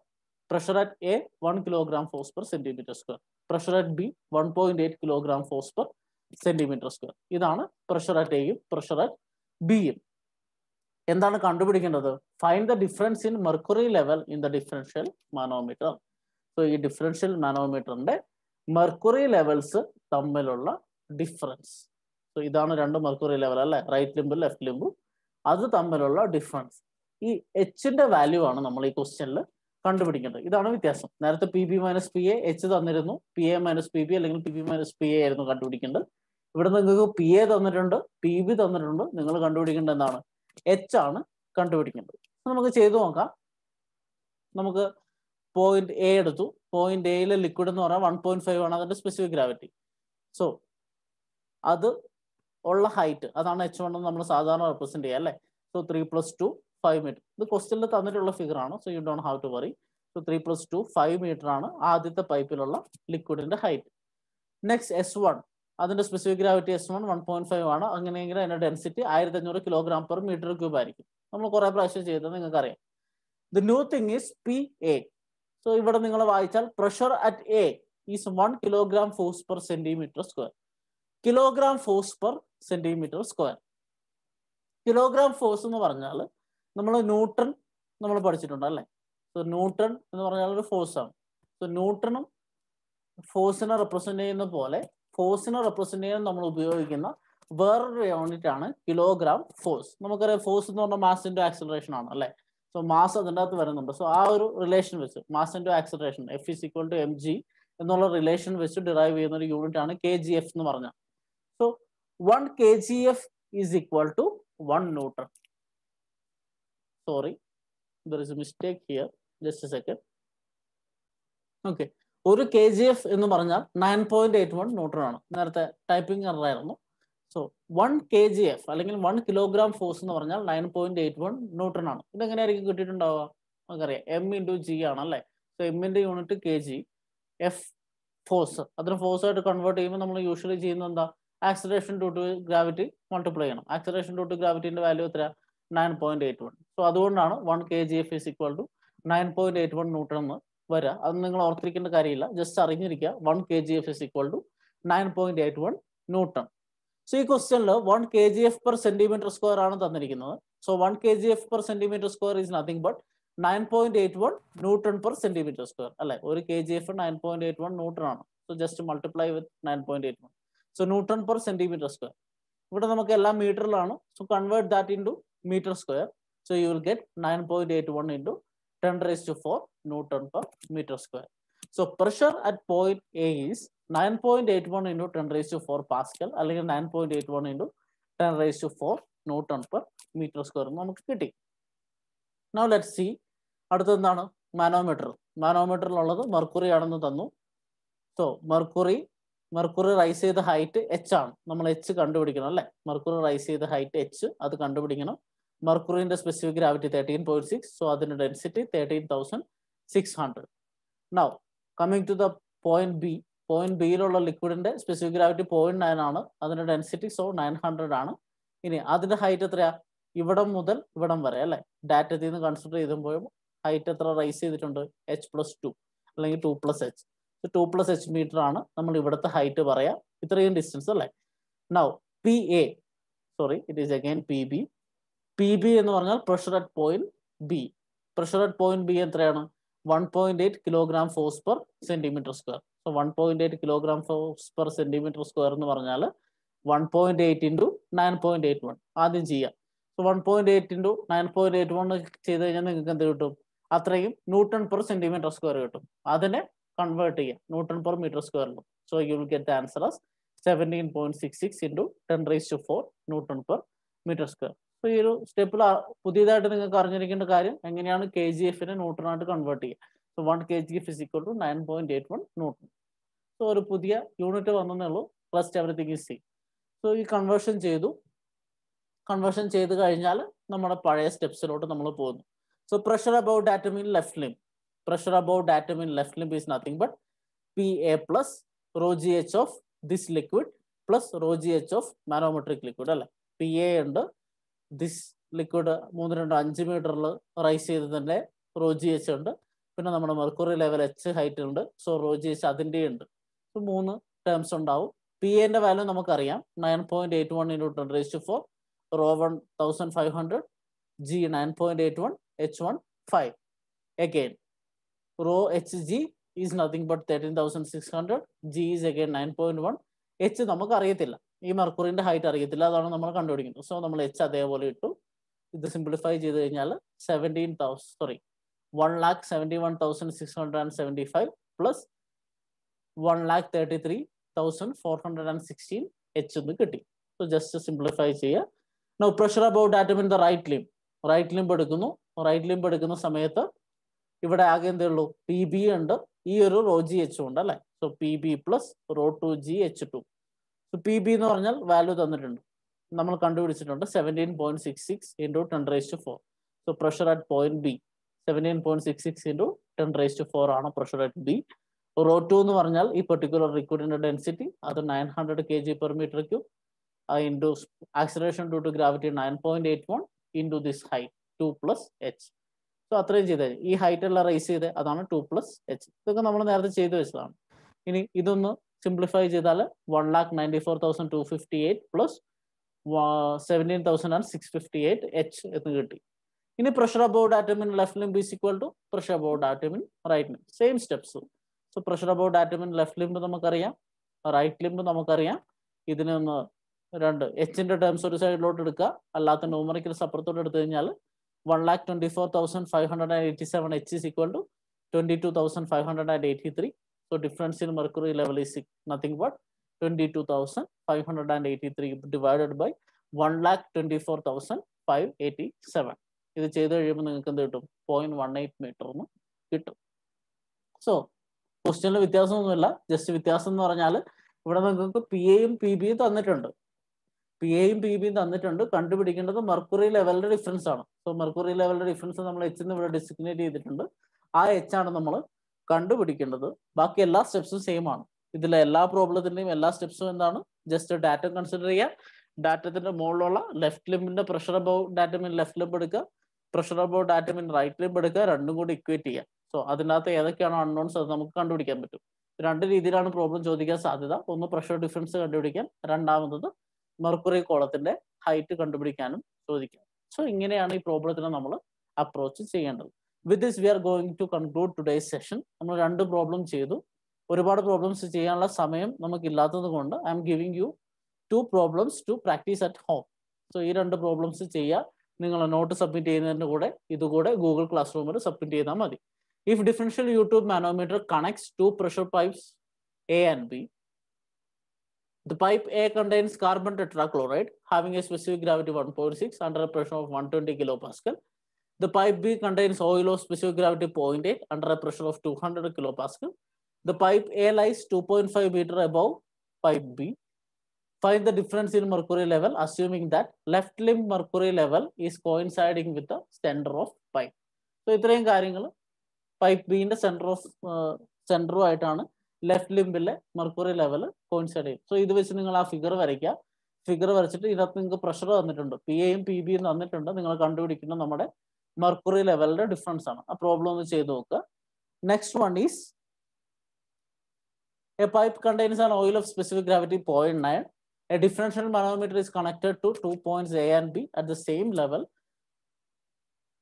pressure at A one kilogram force per centimetre square pressure at B one point eight kilogram force per centimetre square ഇതാണ് പ്രഷർ അറ്റ് എയും പ്രഷർ അറ്റ് ബിയും എന്താണ് കണ്ടുപിടിക്കേണ്ടത് find the difference in mercury level in the differential manometer so ഈ differential മാനോമീറ്ററിന്റെ mercury levels തമ്മിലുള്ള difference so ഇതാണ് രണ്ട് മെർക്കുറി ലെവൽ അല്ലെ റൈറ്റ് ലിംബും ലെഫ്റ്റ് ലിംബും അത് തമ്മിലുള്ള ഡിഫറൻസ് ഈ എച്ചിന്റെ വാല്യൂ ആണ് നമ്മൾ ഈ ക്വസ്റ്റ്യനിൽ കണ്ടുപിടിക്കേണ്ടത് ഇതാണ് വ്യത്യാസം നേരത്തെ P B minus P A H തന്നിരുന്നു P A minus P B അല്ലെങ്കിൽ P B minus P A ആയിരുന്നു കണ്ടുപിടിക്കേണ്ടത് ഇവിടെ നിങ്ങൾക്ക് പി എ തന്നിട്ടുണ്ട് പി ബി തന്നിട്ടുണ്ട് നിങ്ങൾ കണ്ടുപിടിക്കേണ്ടത് എന്താണ് എച്ച് ആണ് കണ്ടുപിടിക്കേണ്ടത് നമുക്ക് ചെയ്തു നോക്കാം നമുക്ക് പോയിന്റ് എ എടുത്തു പോയിന്റ് എയിലെ ലിക്വിഡ് എന്ന് പറഞ്ഞാൽ വൺ പോയിന്റ് ഫൈവ് ആണ് അതിന്റെ സ്പെസിഫിക് ഗ്രാവിറ്റി സോ അത് ഉള്ള ഹൈറ്റ് അതാണ് എച്ച് വൺ എന്ന് നമ്മൾ സാധാരണ റെപ്രസെന്റ് ചെയ്യുക അല്ലേ so three plus two five metre ഇത് ക്വസ്റ്റ്യനിൽ തന്നിട്ടുള്ള ഫിഗർ ആണ് so you don't have to worry so three plus two five metre ആണ് ആദ്യത്തെ പൈപ്പിലുള്ള ലിക്വിഡിന്റെ ഹൈറ്റ് നെക്സ്റ്റ് എസ് വൺ അതിന്റെ specific gravity S one one point five ആണ് അങ്ങനെയെങ്കിൽ അതിന്റെ ഡെൻസിറ്റി ആയിരത്തി അഞ്ഞൂറ് കിലോഗ്രാം പെർ മീറ്റർ ക്യൂബ് ആയിരിക്കും നമ്മൾ കുറെ പ്രാവശ്യം ചെയ്തത് നിങ്ങൾക്ക് അറിയാം the new thing is P A so ഇവിടെ നിങ്ങൾ വായിച്ചാൽ pressure at A is one kilogram force per centimetre square kilogram force per centimetre square kilogram force എന്ന് പറഞ്ഞാൽ നമ്മൾ ന്യൂട്രൺ നമ്മൾ പഠിച്ചിട്ടുണ്ട് അല്ലേ സോ ന്യൂട്രൺ എന്ന് പറഞ്ഞാൽ ഒരു ഫോഴ്സ് ആണ് സോ ന്യൂട്രണും ഫോഴ്സിനെ റെപ്രസെന്റ് ചെയ്യുന്ന പോലെ ഫോഴ്സിനെ റെപ്രസെന്റ് ചെയ്യാൻ നമ്മൾ ഉപയോഗിക്കുന്ന വേറൊരു യൂണിറ്റ് ആണ് കിലോഗ്രാം ഫോഴ്സ് നമുക്കറിയാം ഫോഴ്സ് എന്ന് പറഞ്ഞാൽ മാസ് ഇൻറ്റു ആക്സലറേഷൻ ആണ് അല്ലേ സോ മാസ് അതിൻ്റെ അകത്ത് വരുന്നുണ്ട് സോ ആ ഒരു റിലേഷൻ വെച്ച് mass into acceleration F is equal to M G എന്നുള്ള റിലേഷൻ വെച്ച് ഡിറൈവ് ചെയ്യുന്ന ഒരു യൂണിറ്റ് ആണ് കെ ജി എഫ് എന്ന് പറഞ്ഞാൽ 1 kgf is equal to 1 Newton. Sorry, there is a mistake here. Just a second. Okay. ഒരു K G F എന്ന് പറഞ്ഞാൽ nine point eight one newton ആണ് നേരത്തെ ടൈപ്പിംഗ് എറർ ആയിരുന്നു so one K G F അല്ലെങ്കിൽ one kilogram force എന്ന് പറഞ്ഞാൽ nine point eight one newton ആണ് ഇതെങ്ങനെയായിരിക്കും കിട്ടിയിട്ടുണ്ടാവുക നമുക്കറിയാം എം ഇൻറ്റു ജി ആണ് അല്ലേ സോ എമ്മിന്റെ unit K G F force അതിന് ഫോഴ്സായിട്ട് കൺവേർട്ട് ചെയ്യുമ്പോൾ നമ്മൾ യൂഷ്വലി ചെയ്യുന്നത് എന്താ acceleration due to gravity multiply ചെയ്യണം ആക്സലറേഷൻ ഡ്യൂ ടു ഗ്രാവിറ്റിന്റെ വാല്യൂ എത്ര nine point eight one so അതുകൊണ്ടാണ് one K G F is equal to nine point eight one newton എന്ന് വരിക അത് നിങ്ങൾ ഓർത്തിരിക്കേണ്ട കാര്യമില്ല ജസ്റ്റ് അറിഞ്ഞിരിക്കുക one K G F is equal to nine point eight one newton so ഈ ക്വസ്റ്റ്യനിൽ one K G F per centimetre square ആണ് തന്നിരിക്കുന്നത് so one K G F per centimetre square is nothing but nine point eight one newton per centimetre square അല്ലെ ഒരു K G F nine point eight one newton ആണ് so just multiply with nine point eight one so newton per centimetre square ഇവിടെ നമുക്ക് എല്ലാം മീറ്ററിലാണ് so convert that in to metre square so you will get nine point eight one into ten raise to four newton per metre square so pressure at point A is nine point eight one into ten raise to four pascal അല്ലെങ്കിൽ nine point eight one into ten raise to four newton per metre square നമുക്ക് കിട്ടി now let see അടുത്തെന്താണ് manometer മാനോമീറ്ററിലുള്ളത് mercury ആണെന്ന് തന്നു so mercury mercury rise ചെയ്ത height H ആണ് നമ്മൾ എച്ച് കണ്ടുപിടിക്കണം അല്ലെ മെർക്കുറി റൈസ് ചെയ്ത ഹൈറ്റ് എച്ച് അത് കണ്ടുപിടിക്കണം മെർക്കുറിന്റെ specific gravity thirteen point six so അതിന്റെ density thirteen thousand six hundred now coming to the point B point ബിയിലുള്ള ലിക്വിഡിന്റെ സ്പെസിഫിക് ഗ്രാവിറ്റി പോയിന്റ് നയൻ ആണ് അതിന്റെ ഡെൻസിറ്റി സോ നയൻ ഹൺഡ്രഡ് ആണ് ഇനി അതിന്റെ ഹൈറ്റ് എത്രയാ ഇവിടം മുതൽ ഇവിടം വരെ അല്ലെ ഡാറ്റത്തിൽ നിന്ന് കൺസിഡർ ചെയ്തുമ്പോൾ ഹൈറ്റ് എത്ര റൈസ് ചെയ്തിട്ടുണ്ട് എച്ച് പ്ലസ് ടു അല്ലെങ്കിൽ two plus H two plus H metre ആണ് നമ്മൾ ഇവിടുത്തെ ഹൈറ്റ് പറയാം ഇത്രയും ഡിസ്റ്റൻസ് അല്ലേ now P A sorry it is again P B P B എന്ന് പറഞ്ഞാൽ pressure at point B pressure at point B എത്രയാണ് one point eight kilogram force per centimetre square so one point eight kilogram force per centimetre square എന്ന് പറഞ്ഞാൽ one point eight into nine point eight one ആദ്യം ചെയ്യാം so one point eight into nine point eight one ചെയ്ത് കഴിഞ്ഞാൽ നിങ്ങൾക്ക് എന്ത് കിട്ടും അത്രയും ന്യൂട്ടൺ പെർ സെന്റിമീറ്റർ സ്ക്വയർ കിട്ടും അതിനെ കൺവേർട്ട് ചെയ്യുക ന്യൂട്ടൺ പെർ മീറ്റർ സ്ക്വയറിലും so you will get answer as seventeen point six six into ten raise to four newton per metre square so ഈ ഒരു സ്റ്റെപ്പിൽ പുതിയതായിട്ട് നിങ്ങൾക്ക് അറിഞ്ഞിരിക്കേണ്ട കാര്യം എങ്ങനെയാണ് കെ ജി എഫിനെ ന്യൂട്ടണായിട്ട് കൺവേർട്ട് ചെയ്യുക so one K G F is equal to nine point eight one newton so ഒരു പുതിയ യൂണിറ്റ് വന്നേ ഉള്ളൂ rest everything is see so ഈ കൺവേർഷൻ ചെയ്തു കൺവേർഷൻ ചെയ്ത് കഴിഞ്ഞാൽ നമ്മുടെ പഴയ സ്റ്റെപ്സിലോട്ട് നമ്മൾ പോകുന്നു so pressure about atom in left limb pressure about atom in left limb is nothing but Pa plus rho gh of this liquid plus rho gh of manometric liquid അല്ലെ പി എ ഉണ്ട് this liquid മൂന്ന് രണ്ട് അഞ്ച് മീറ്ററിൽ rice ചെയ്ത് തന്നെ raw G H ഉണ്ട് പിന്നെ നമ്മുടെ മെർക്കുറി ലെവൽ എച്ച് ഹൈറ്റ് ഉണ്ട് സോ റോ ജി എച്ച് അതിൻ്റെ ഉണ്ട് സോ മൂന്ന് ടേംസ് ഉണ്ടാവും പി എൻ്റെ വാല്യൂ നമുക്കറിയാം nine point eight one into ten raise to four rho one thousand five hundred G nine point eight one H one five again Rho HG is nothing but 13,600. G is again 9.1. H നമുക്ക് അറിയത്തില്ല ഈ മെർക്കുറിന്റെ height അറിയത്തില്ല അതാണ് നമ്മൾ കണ്ടുപിടിക്കുന്നത് so നമ്മൾ H അതേപോലെ ഇട്ടു ഇത് സിംപ്ലിഫൈ ചെയ്ത് കഴിഞ്ഞാൽ seventeen thousand sorry one lakh seventy one thousand six hundred and seventy five plus one lakh thirty three thousand four hundred and sixteen H എന്ന് കിട്ടി സോ ജസ്റ്റ് സിംപ്ലിഫൈ ചെയ്യുക no pressure about atom in the right limb right limb എടുക്കുന്നു right limb എടുക്കുന്ന സമയത്ത് ഇവിടെ ആകെ എന്തേ ഉള്ളൂ പി ബി ഉണ്ട് ഈ ഒരു റോ ജി എച്ച് ഉണ്ട് അല്ലെ so P B plus rho two G H two so P B എന്ന് പറഞ്ഞാൽ വാല്യൂ തന്നിട്ടുണ്ട് നമ്മൾ കണ്ടുപിടിച്ചിട്ടുണ്ട് seventeen point six six into ten raise to four so pressure at point B seventeen point six six into ten raise to four ആണ് pressure at B rho two എന്ന് പറഞ്ഞാൽ ഈ particular റിക്വിഡിന്റെ ഡെൻസിറ്റി അത് nine hundred K G per metre cube into acceleration due to gravity nine point eight one into this height two plus H so അത്രയും ചെയ്താൽ ഈ height ഉള്ള raise ചെയ്ത് അതാണ് ടു പ്ലസ് എച്ച് ഇതൊക്കെ നമ്മൾ നേരത്തെ ചെയ്ത് വെച്ചതാണ് ഇനി ഇതൊന്ന് സിംപ്ലിഫൈ ചെയ്താൽ one lakh ninety four thousand two fifty eight plus seventeen thousand and six fifty eight H എന്ന് കിട്ടി ഇനി pressure about atom in left limb is equal to pressure about atom in right limb same steps so pressure about atom in left limb നമുക്കറിയാം right limb നമുക്കറിയാം ഇതിനൊന്ന് രണ്ട് എച്ചിന്റെ terms ഒരു സൈഡിലോട്ട് എടുക്കുക അല്ലാത്ത നോമറിക്കൽ സപ്പുറത്തോട്ട് എടുത്തു കഴിഞ്ഞാൽ one lakh twenty four thousand five hundred and eighty seven H is equal to twenty two thousand five hundred and eighty three so difference in mercury level is nothing but twenty two thousand five hundred and eighty three divided by one lakh twenty four thousand five eighty seven ഇത് ചെയ്ത് കഴിയുമ്പോൾ നിങ്ങൾക്ക് എന്ത് കിട്ടും point one eight metre എന്ന് കിട്ടും so ക്വസ്റ്റ്യനിൽ വ്യത്യാസമൊന്നുമില്ല ജസ്റ്റ് വ്യത്യാസം എന്ന് പറഞ്ഞാൽ ഇവിടെ നിങ്ങൾക്ക് പി എയും പി ബിയും തന്നിട്ടുണ്ട് പി എയും പി ബിയും തന്നിട്ടുണ്ട് കണ്ടുപിടിക്കേണ്ടത് മെർക്കുറി ലെവലിന്റെ ഡിഫറൻസ് ആണ് സോ മെർക്കുറി ലെവലിന്റെ ഡിഫറൻസ് നമ്മൾ എച്ച് എന്ന് ഇവിടെ ഡിസിഗ്നേറ്റ് ചെയ്തിട്ടുണ്ട് ആ എച്ച് ആണ് നമ്മൾ കണ്ടുപിടിക്കേണ്ടത് ബാക്കി എല്ലാ സ്റ്റെപ്സും സെയിം ആണ് ഇതിലെ എല്ലാ പ്രോബ്ലത്തിന്റെയും എല്ലാ സ്റ്റെപ്സും എന്താണ് ജസ്റ്റ് ഡാറ്റ കൺസിഡർ ചെയ്യുക ഡാറ്റത്തിന്റെ മുകളിലുള്ള ലെഫ്റ്റ് ലിമ്പിന്റെ pressure above datum in left limb എടുക്കുക pressure above datum in right limb എടുക്കുക രണ്ടും കൂടി ഇക്വേറ്റ് ചെയ്യുക സോ അതിനകത്ത് ഏതൊക്കെയാണോ അൺനോൺസ് അത് നമുക്ക് കണ്ടുപിടിക്കാൻ പറ്റും രണ്ട് രീതിയിലാണ് പ്രോബ്ലം ചോദിക്കാൻ സാധ്യത ഒന്ന് പ്രഷർ ഡിഫറൻസ് കണ്ടുപിടിക്കാൻ രണ്ടാമത്തത് മെർക്കുറി കോളത്തിന്റെ ഹൈറ്റ് കണ്ടുപിടിക്കാനും ചോദിക്കാം സോ ഇങ്ങനെയാണ് ഈ പ്രോബ്ലത്തിനെ നമ്മൾ അപ്രോച്ച് ചെയ്യേണ്ടത് with this we are going to conclude today session നമ്മൾ രണ്ട് പ്രോബ്ലം ചെയ്തു ഒരുപാട് പ്രോബ്ലംസ് ചെയ്യാനുള്ള സമയം നമുക്കില്ലാത്തത് കൊണ്ട് I'm giving you two problems to practice at home so ഈ രണ്ട് പ്രോബ്ലംസ് ചെയ്യുക നിങ്ങൾ നോട്ട് സബ്മിറ്റ് ചെയ്യുന്നതിൻ്റെ കൂടെ ഇതുകൂടെ ഗൂഗിൾ ക്ലാസ് റൂമിൽ സബ്മിറ്റ് ചെയ്താൽ മതി if differential U tube manometer connects to pressure pipes A and B The pipe A contains carbon tetrachloride having a specific gravity 1.6 under a pressure of 120 kilopascal. The pipe B contains oil of specific gravity 0.8 under a pressure of 200 kilopascal. The pipe A lies 2.5 meter above pipe B. Find the difference in mercury level assuming that left limb mercury level is coinciding with the center of pipe. So ഇത്രയും കാര്യങ്ങൾ center of centre of സെൻറ്ററുമായിട്ടാണ് left ലിംബിലെ mercury level coincide ചെയ്യും so ഇത് വെച്ച് നിങ്ങൾ ആ figure വരയ്ക്കുക ഫിഗർ വരച്ചിട്ട് ഇതിനകത്ത് നിങ്ങൾക്ക് പ്രഷർ തന്നിട്ടുണ്ട് പി എയും പി ബിയും തന്നിട്ടുണ്ട് നിങ്ങൾ കണ്ടുപിടിക്കുന്ന നമ്മുടെ മെർക്കുറി ലെവലിന്റെ ഡിഫറൻസ് ആണ് ആ പ്രോബ്ലം ഒന്ന് ചെയ്ത് നോക്കുക next one is a pipe contains an oil of specific gravity point nine a differential manometer is connected to two points A and B at the same level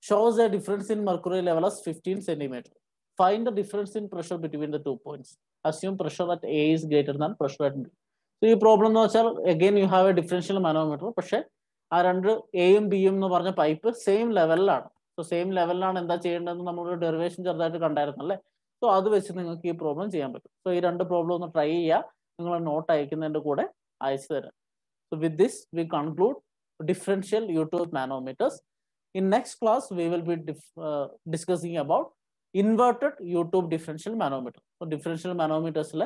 shows a difference in mercury level of fifteen centimetre find the difference in pressure between the two points assume pressure at A is greater than pressure at B. So ഈ problem എന്ന് വെച്ചാൽ again you have a differential manometer പക്ഷെ ആ രണ്ട് എയും ബിയും എന്ന് പറഞ്ഞ പൈപ്പ് സെയിം ലെവലിലാണ് സോ സെയിം ലെവലിലാണ് എന്താ ചെയ്യേണ്ടതെന്ന് നമ്മൾ ഡെറിവേഷൻ ചെറുതായിട്ട് കണ്ടായിരുന്നല്ലേ സോ അത് വെച്ച് നിങ്ങൾക്ക് ഈ പ്രോബ്ലം ചെയ്യാൻ പറ്റും സോ ഈ രണ്ട് പ്രോബ്ലം ഒന്ന് ട്രൈ ചെയ്യുക നിങ്ങൾ നോട്ട് അയക്കുന്നതിൻ്റെ കൂടെ അയച്ചു തരാം so with this we conclude differential U tube manometers in next class we will be discussing about inverted U tube differential manometer അപ്പോൾ ഡിഫറൻഷ്യൽ മാനോമീറ്റേഴ്സിലെ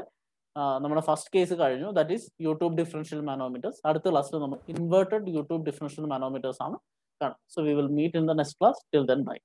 നമ്മുടെ ഫസ്റ്റ് കേസ് കഴിഞ്ഞു that is U tube differential manometers അടുത്ത ക്ലാസ്സിൽ നമ്മൾ ഇൻവേർട്ടഡ് യൂട്യൂബ് ഡിഫറൻഷ്യൽ മാനോമീറ്റേഴ്സ് ആണ് കാണാം so we will meet in the next class till then by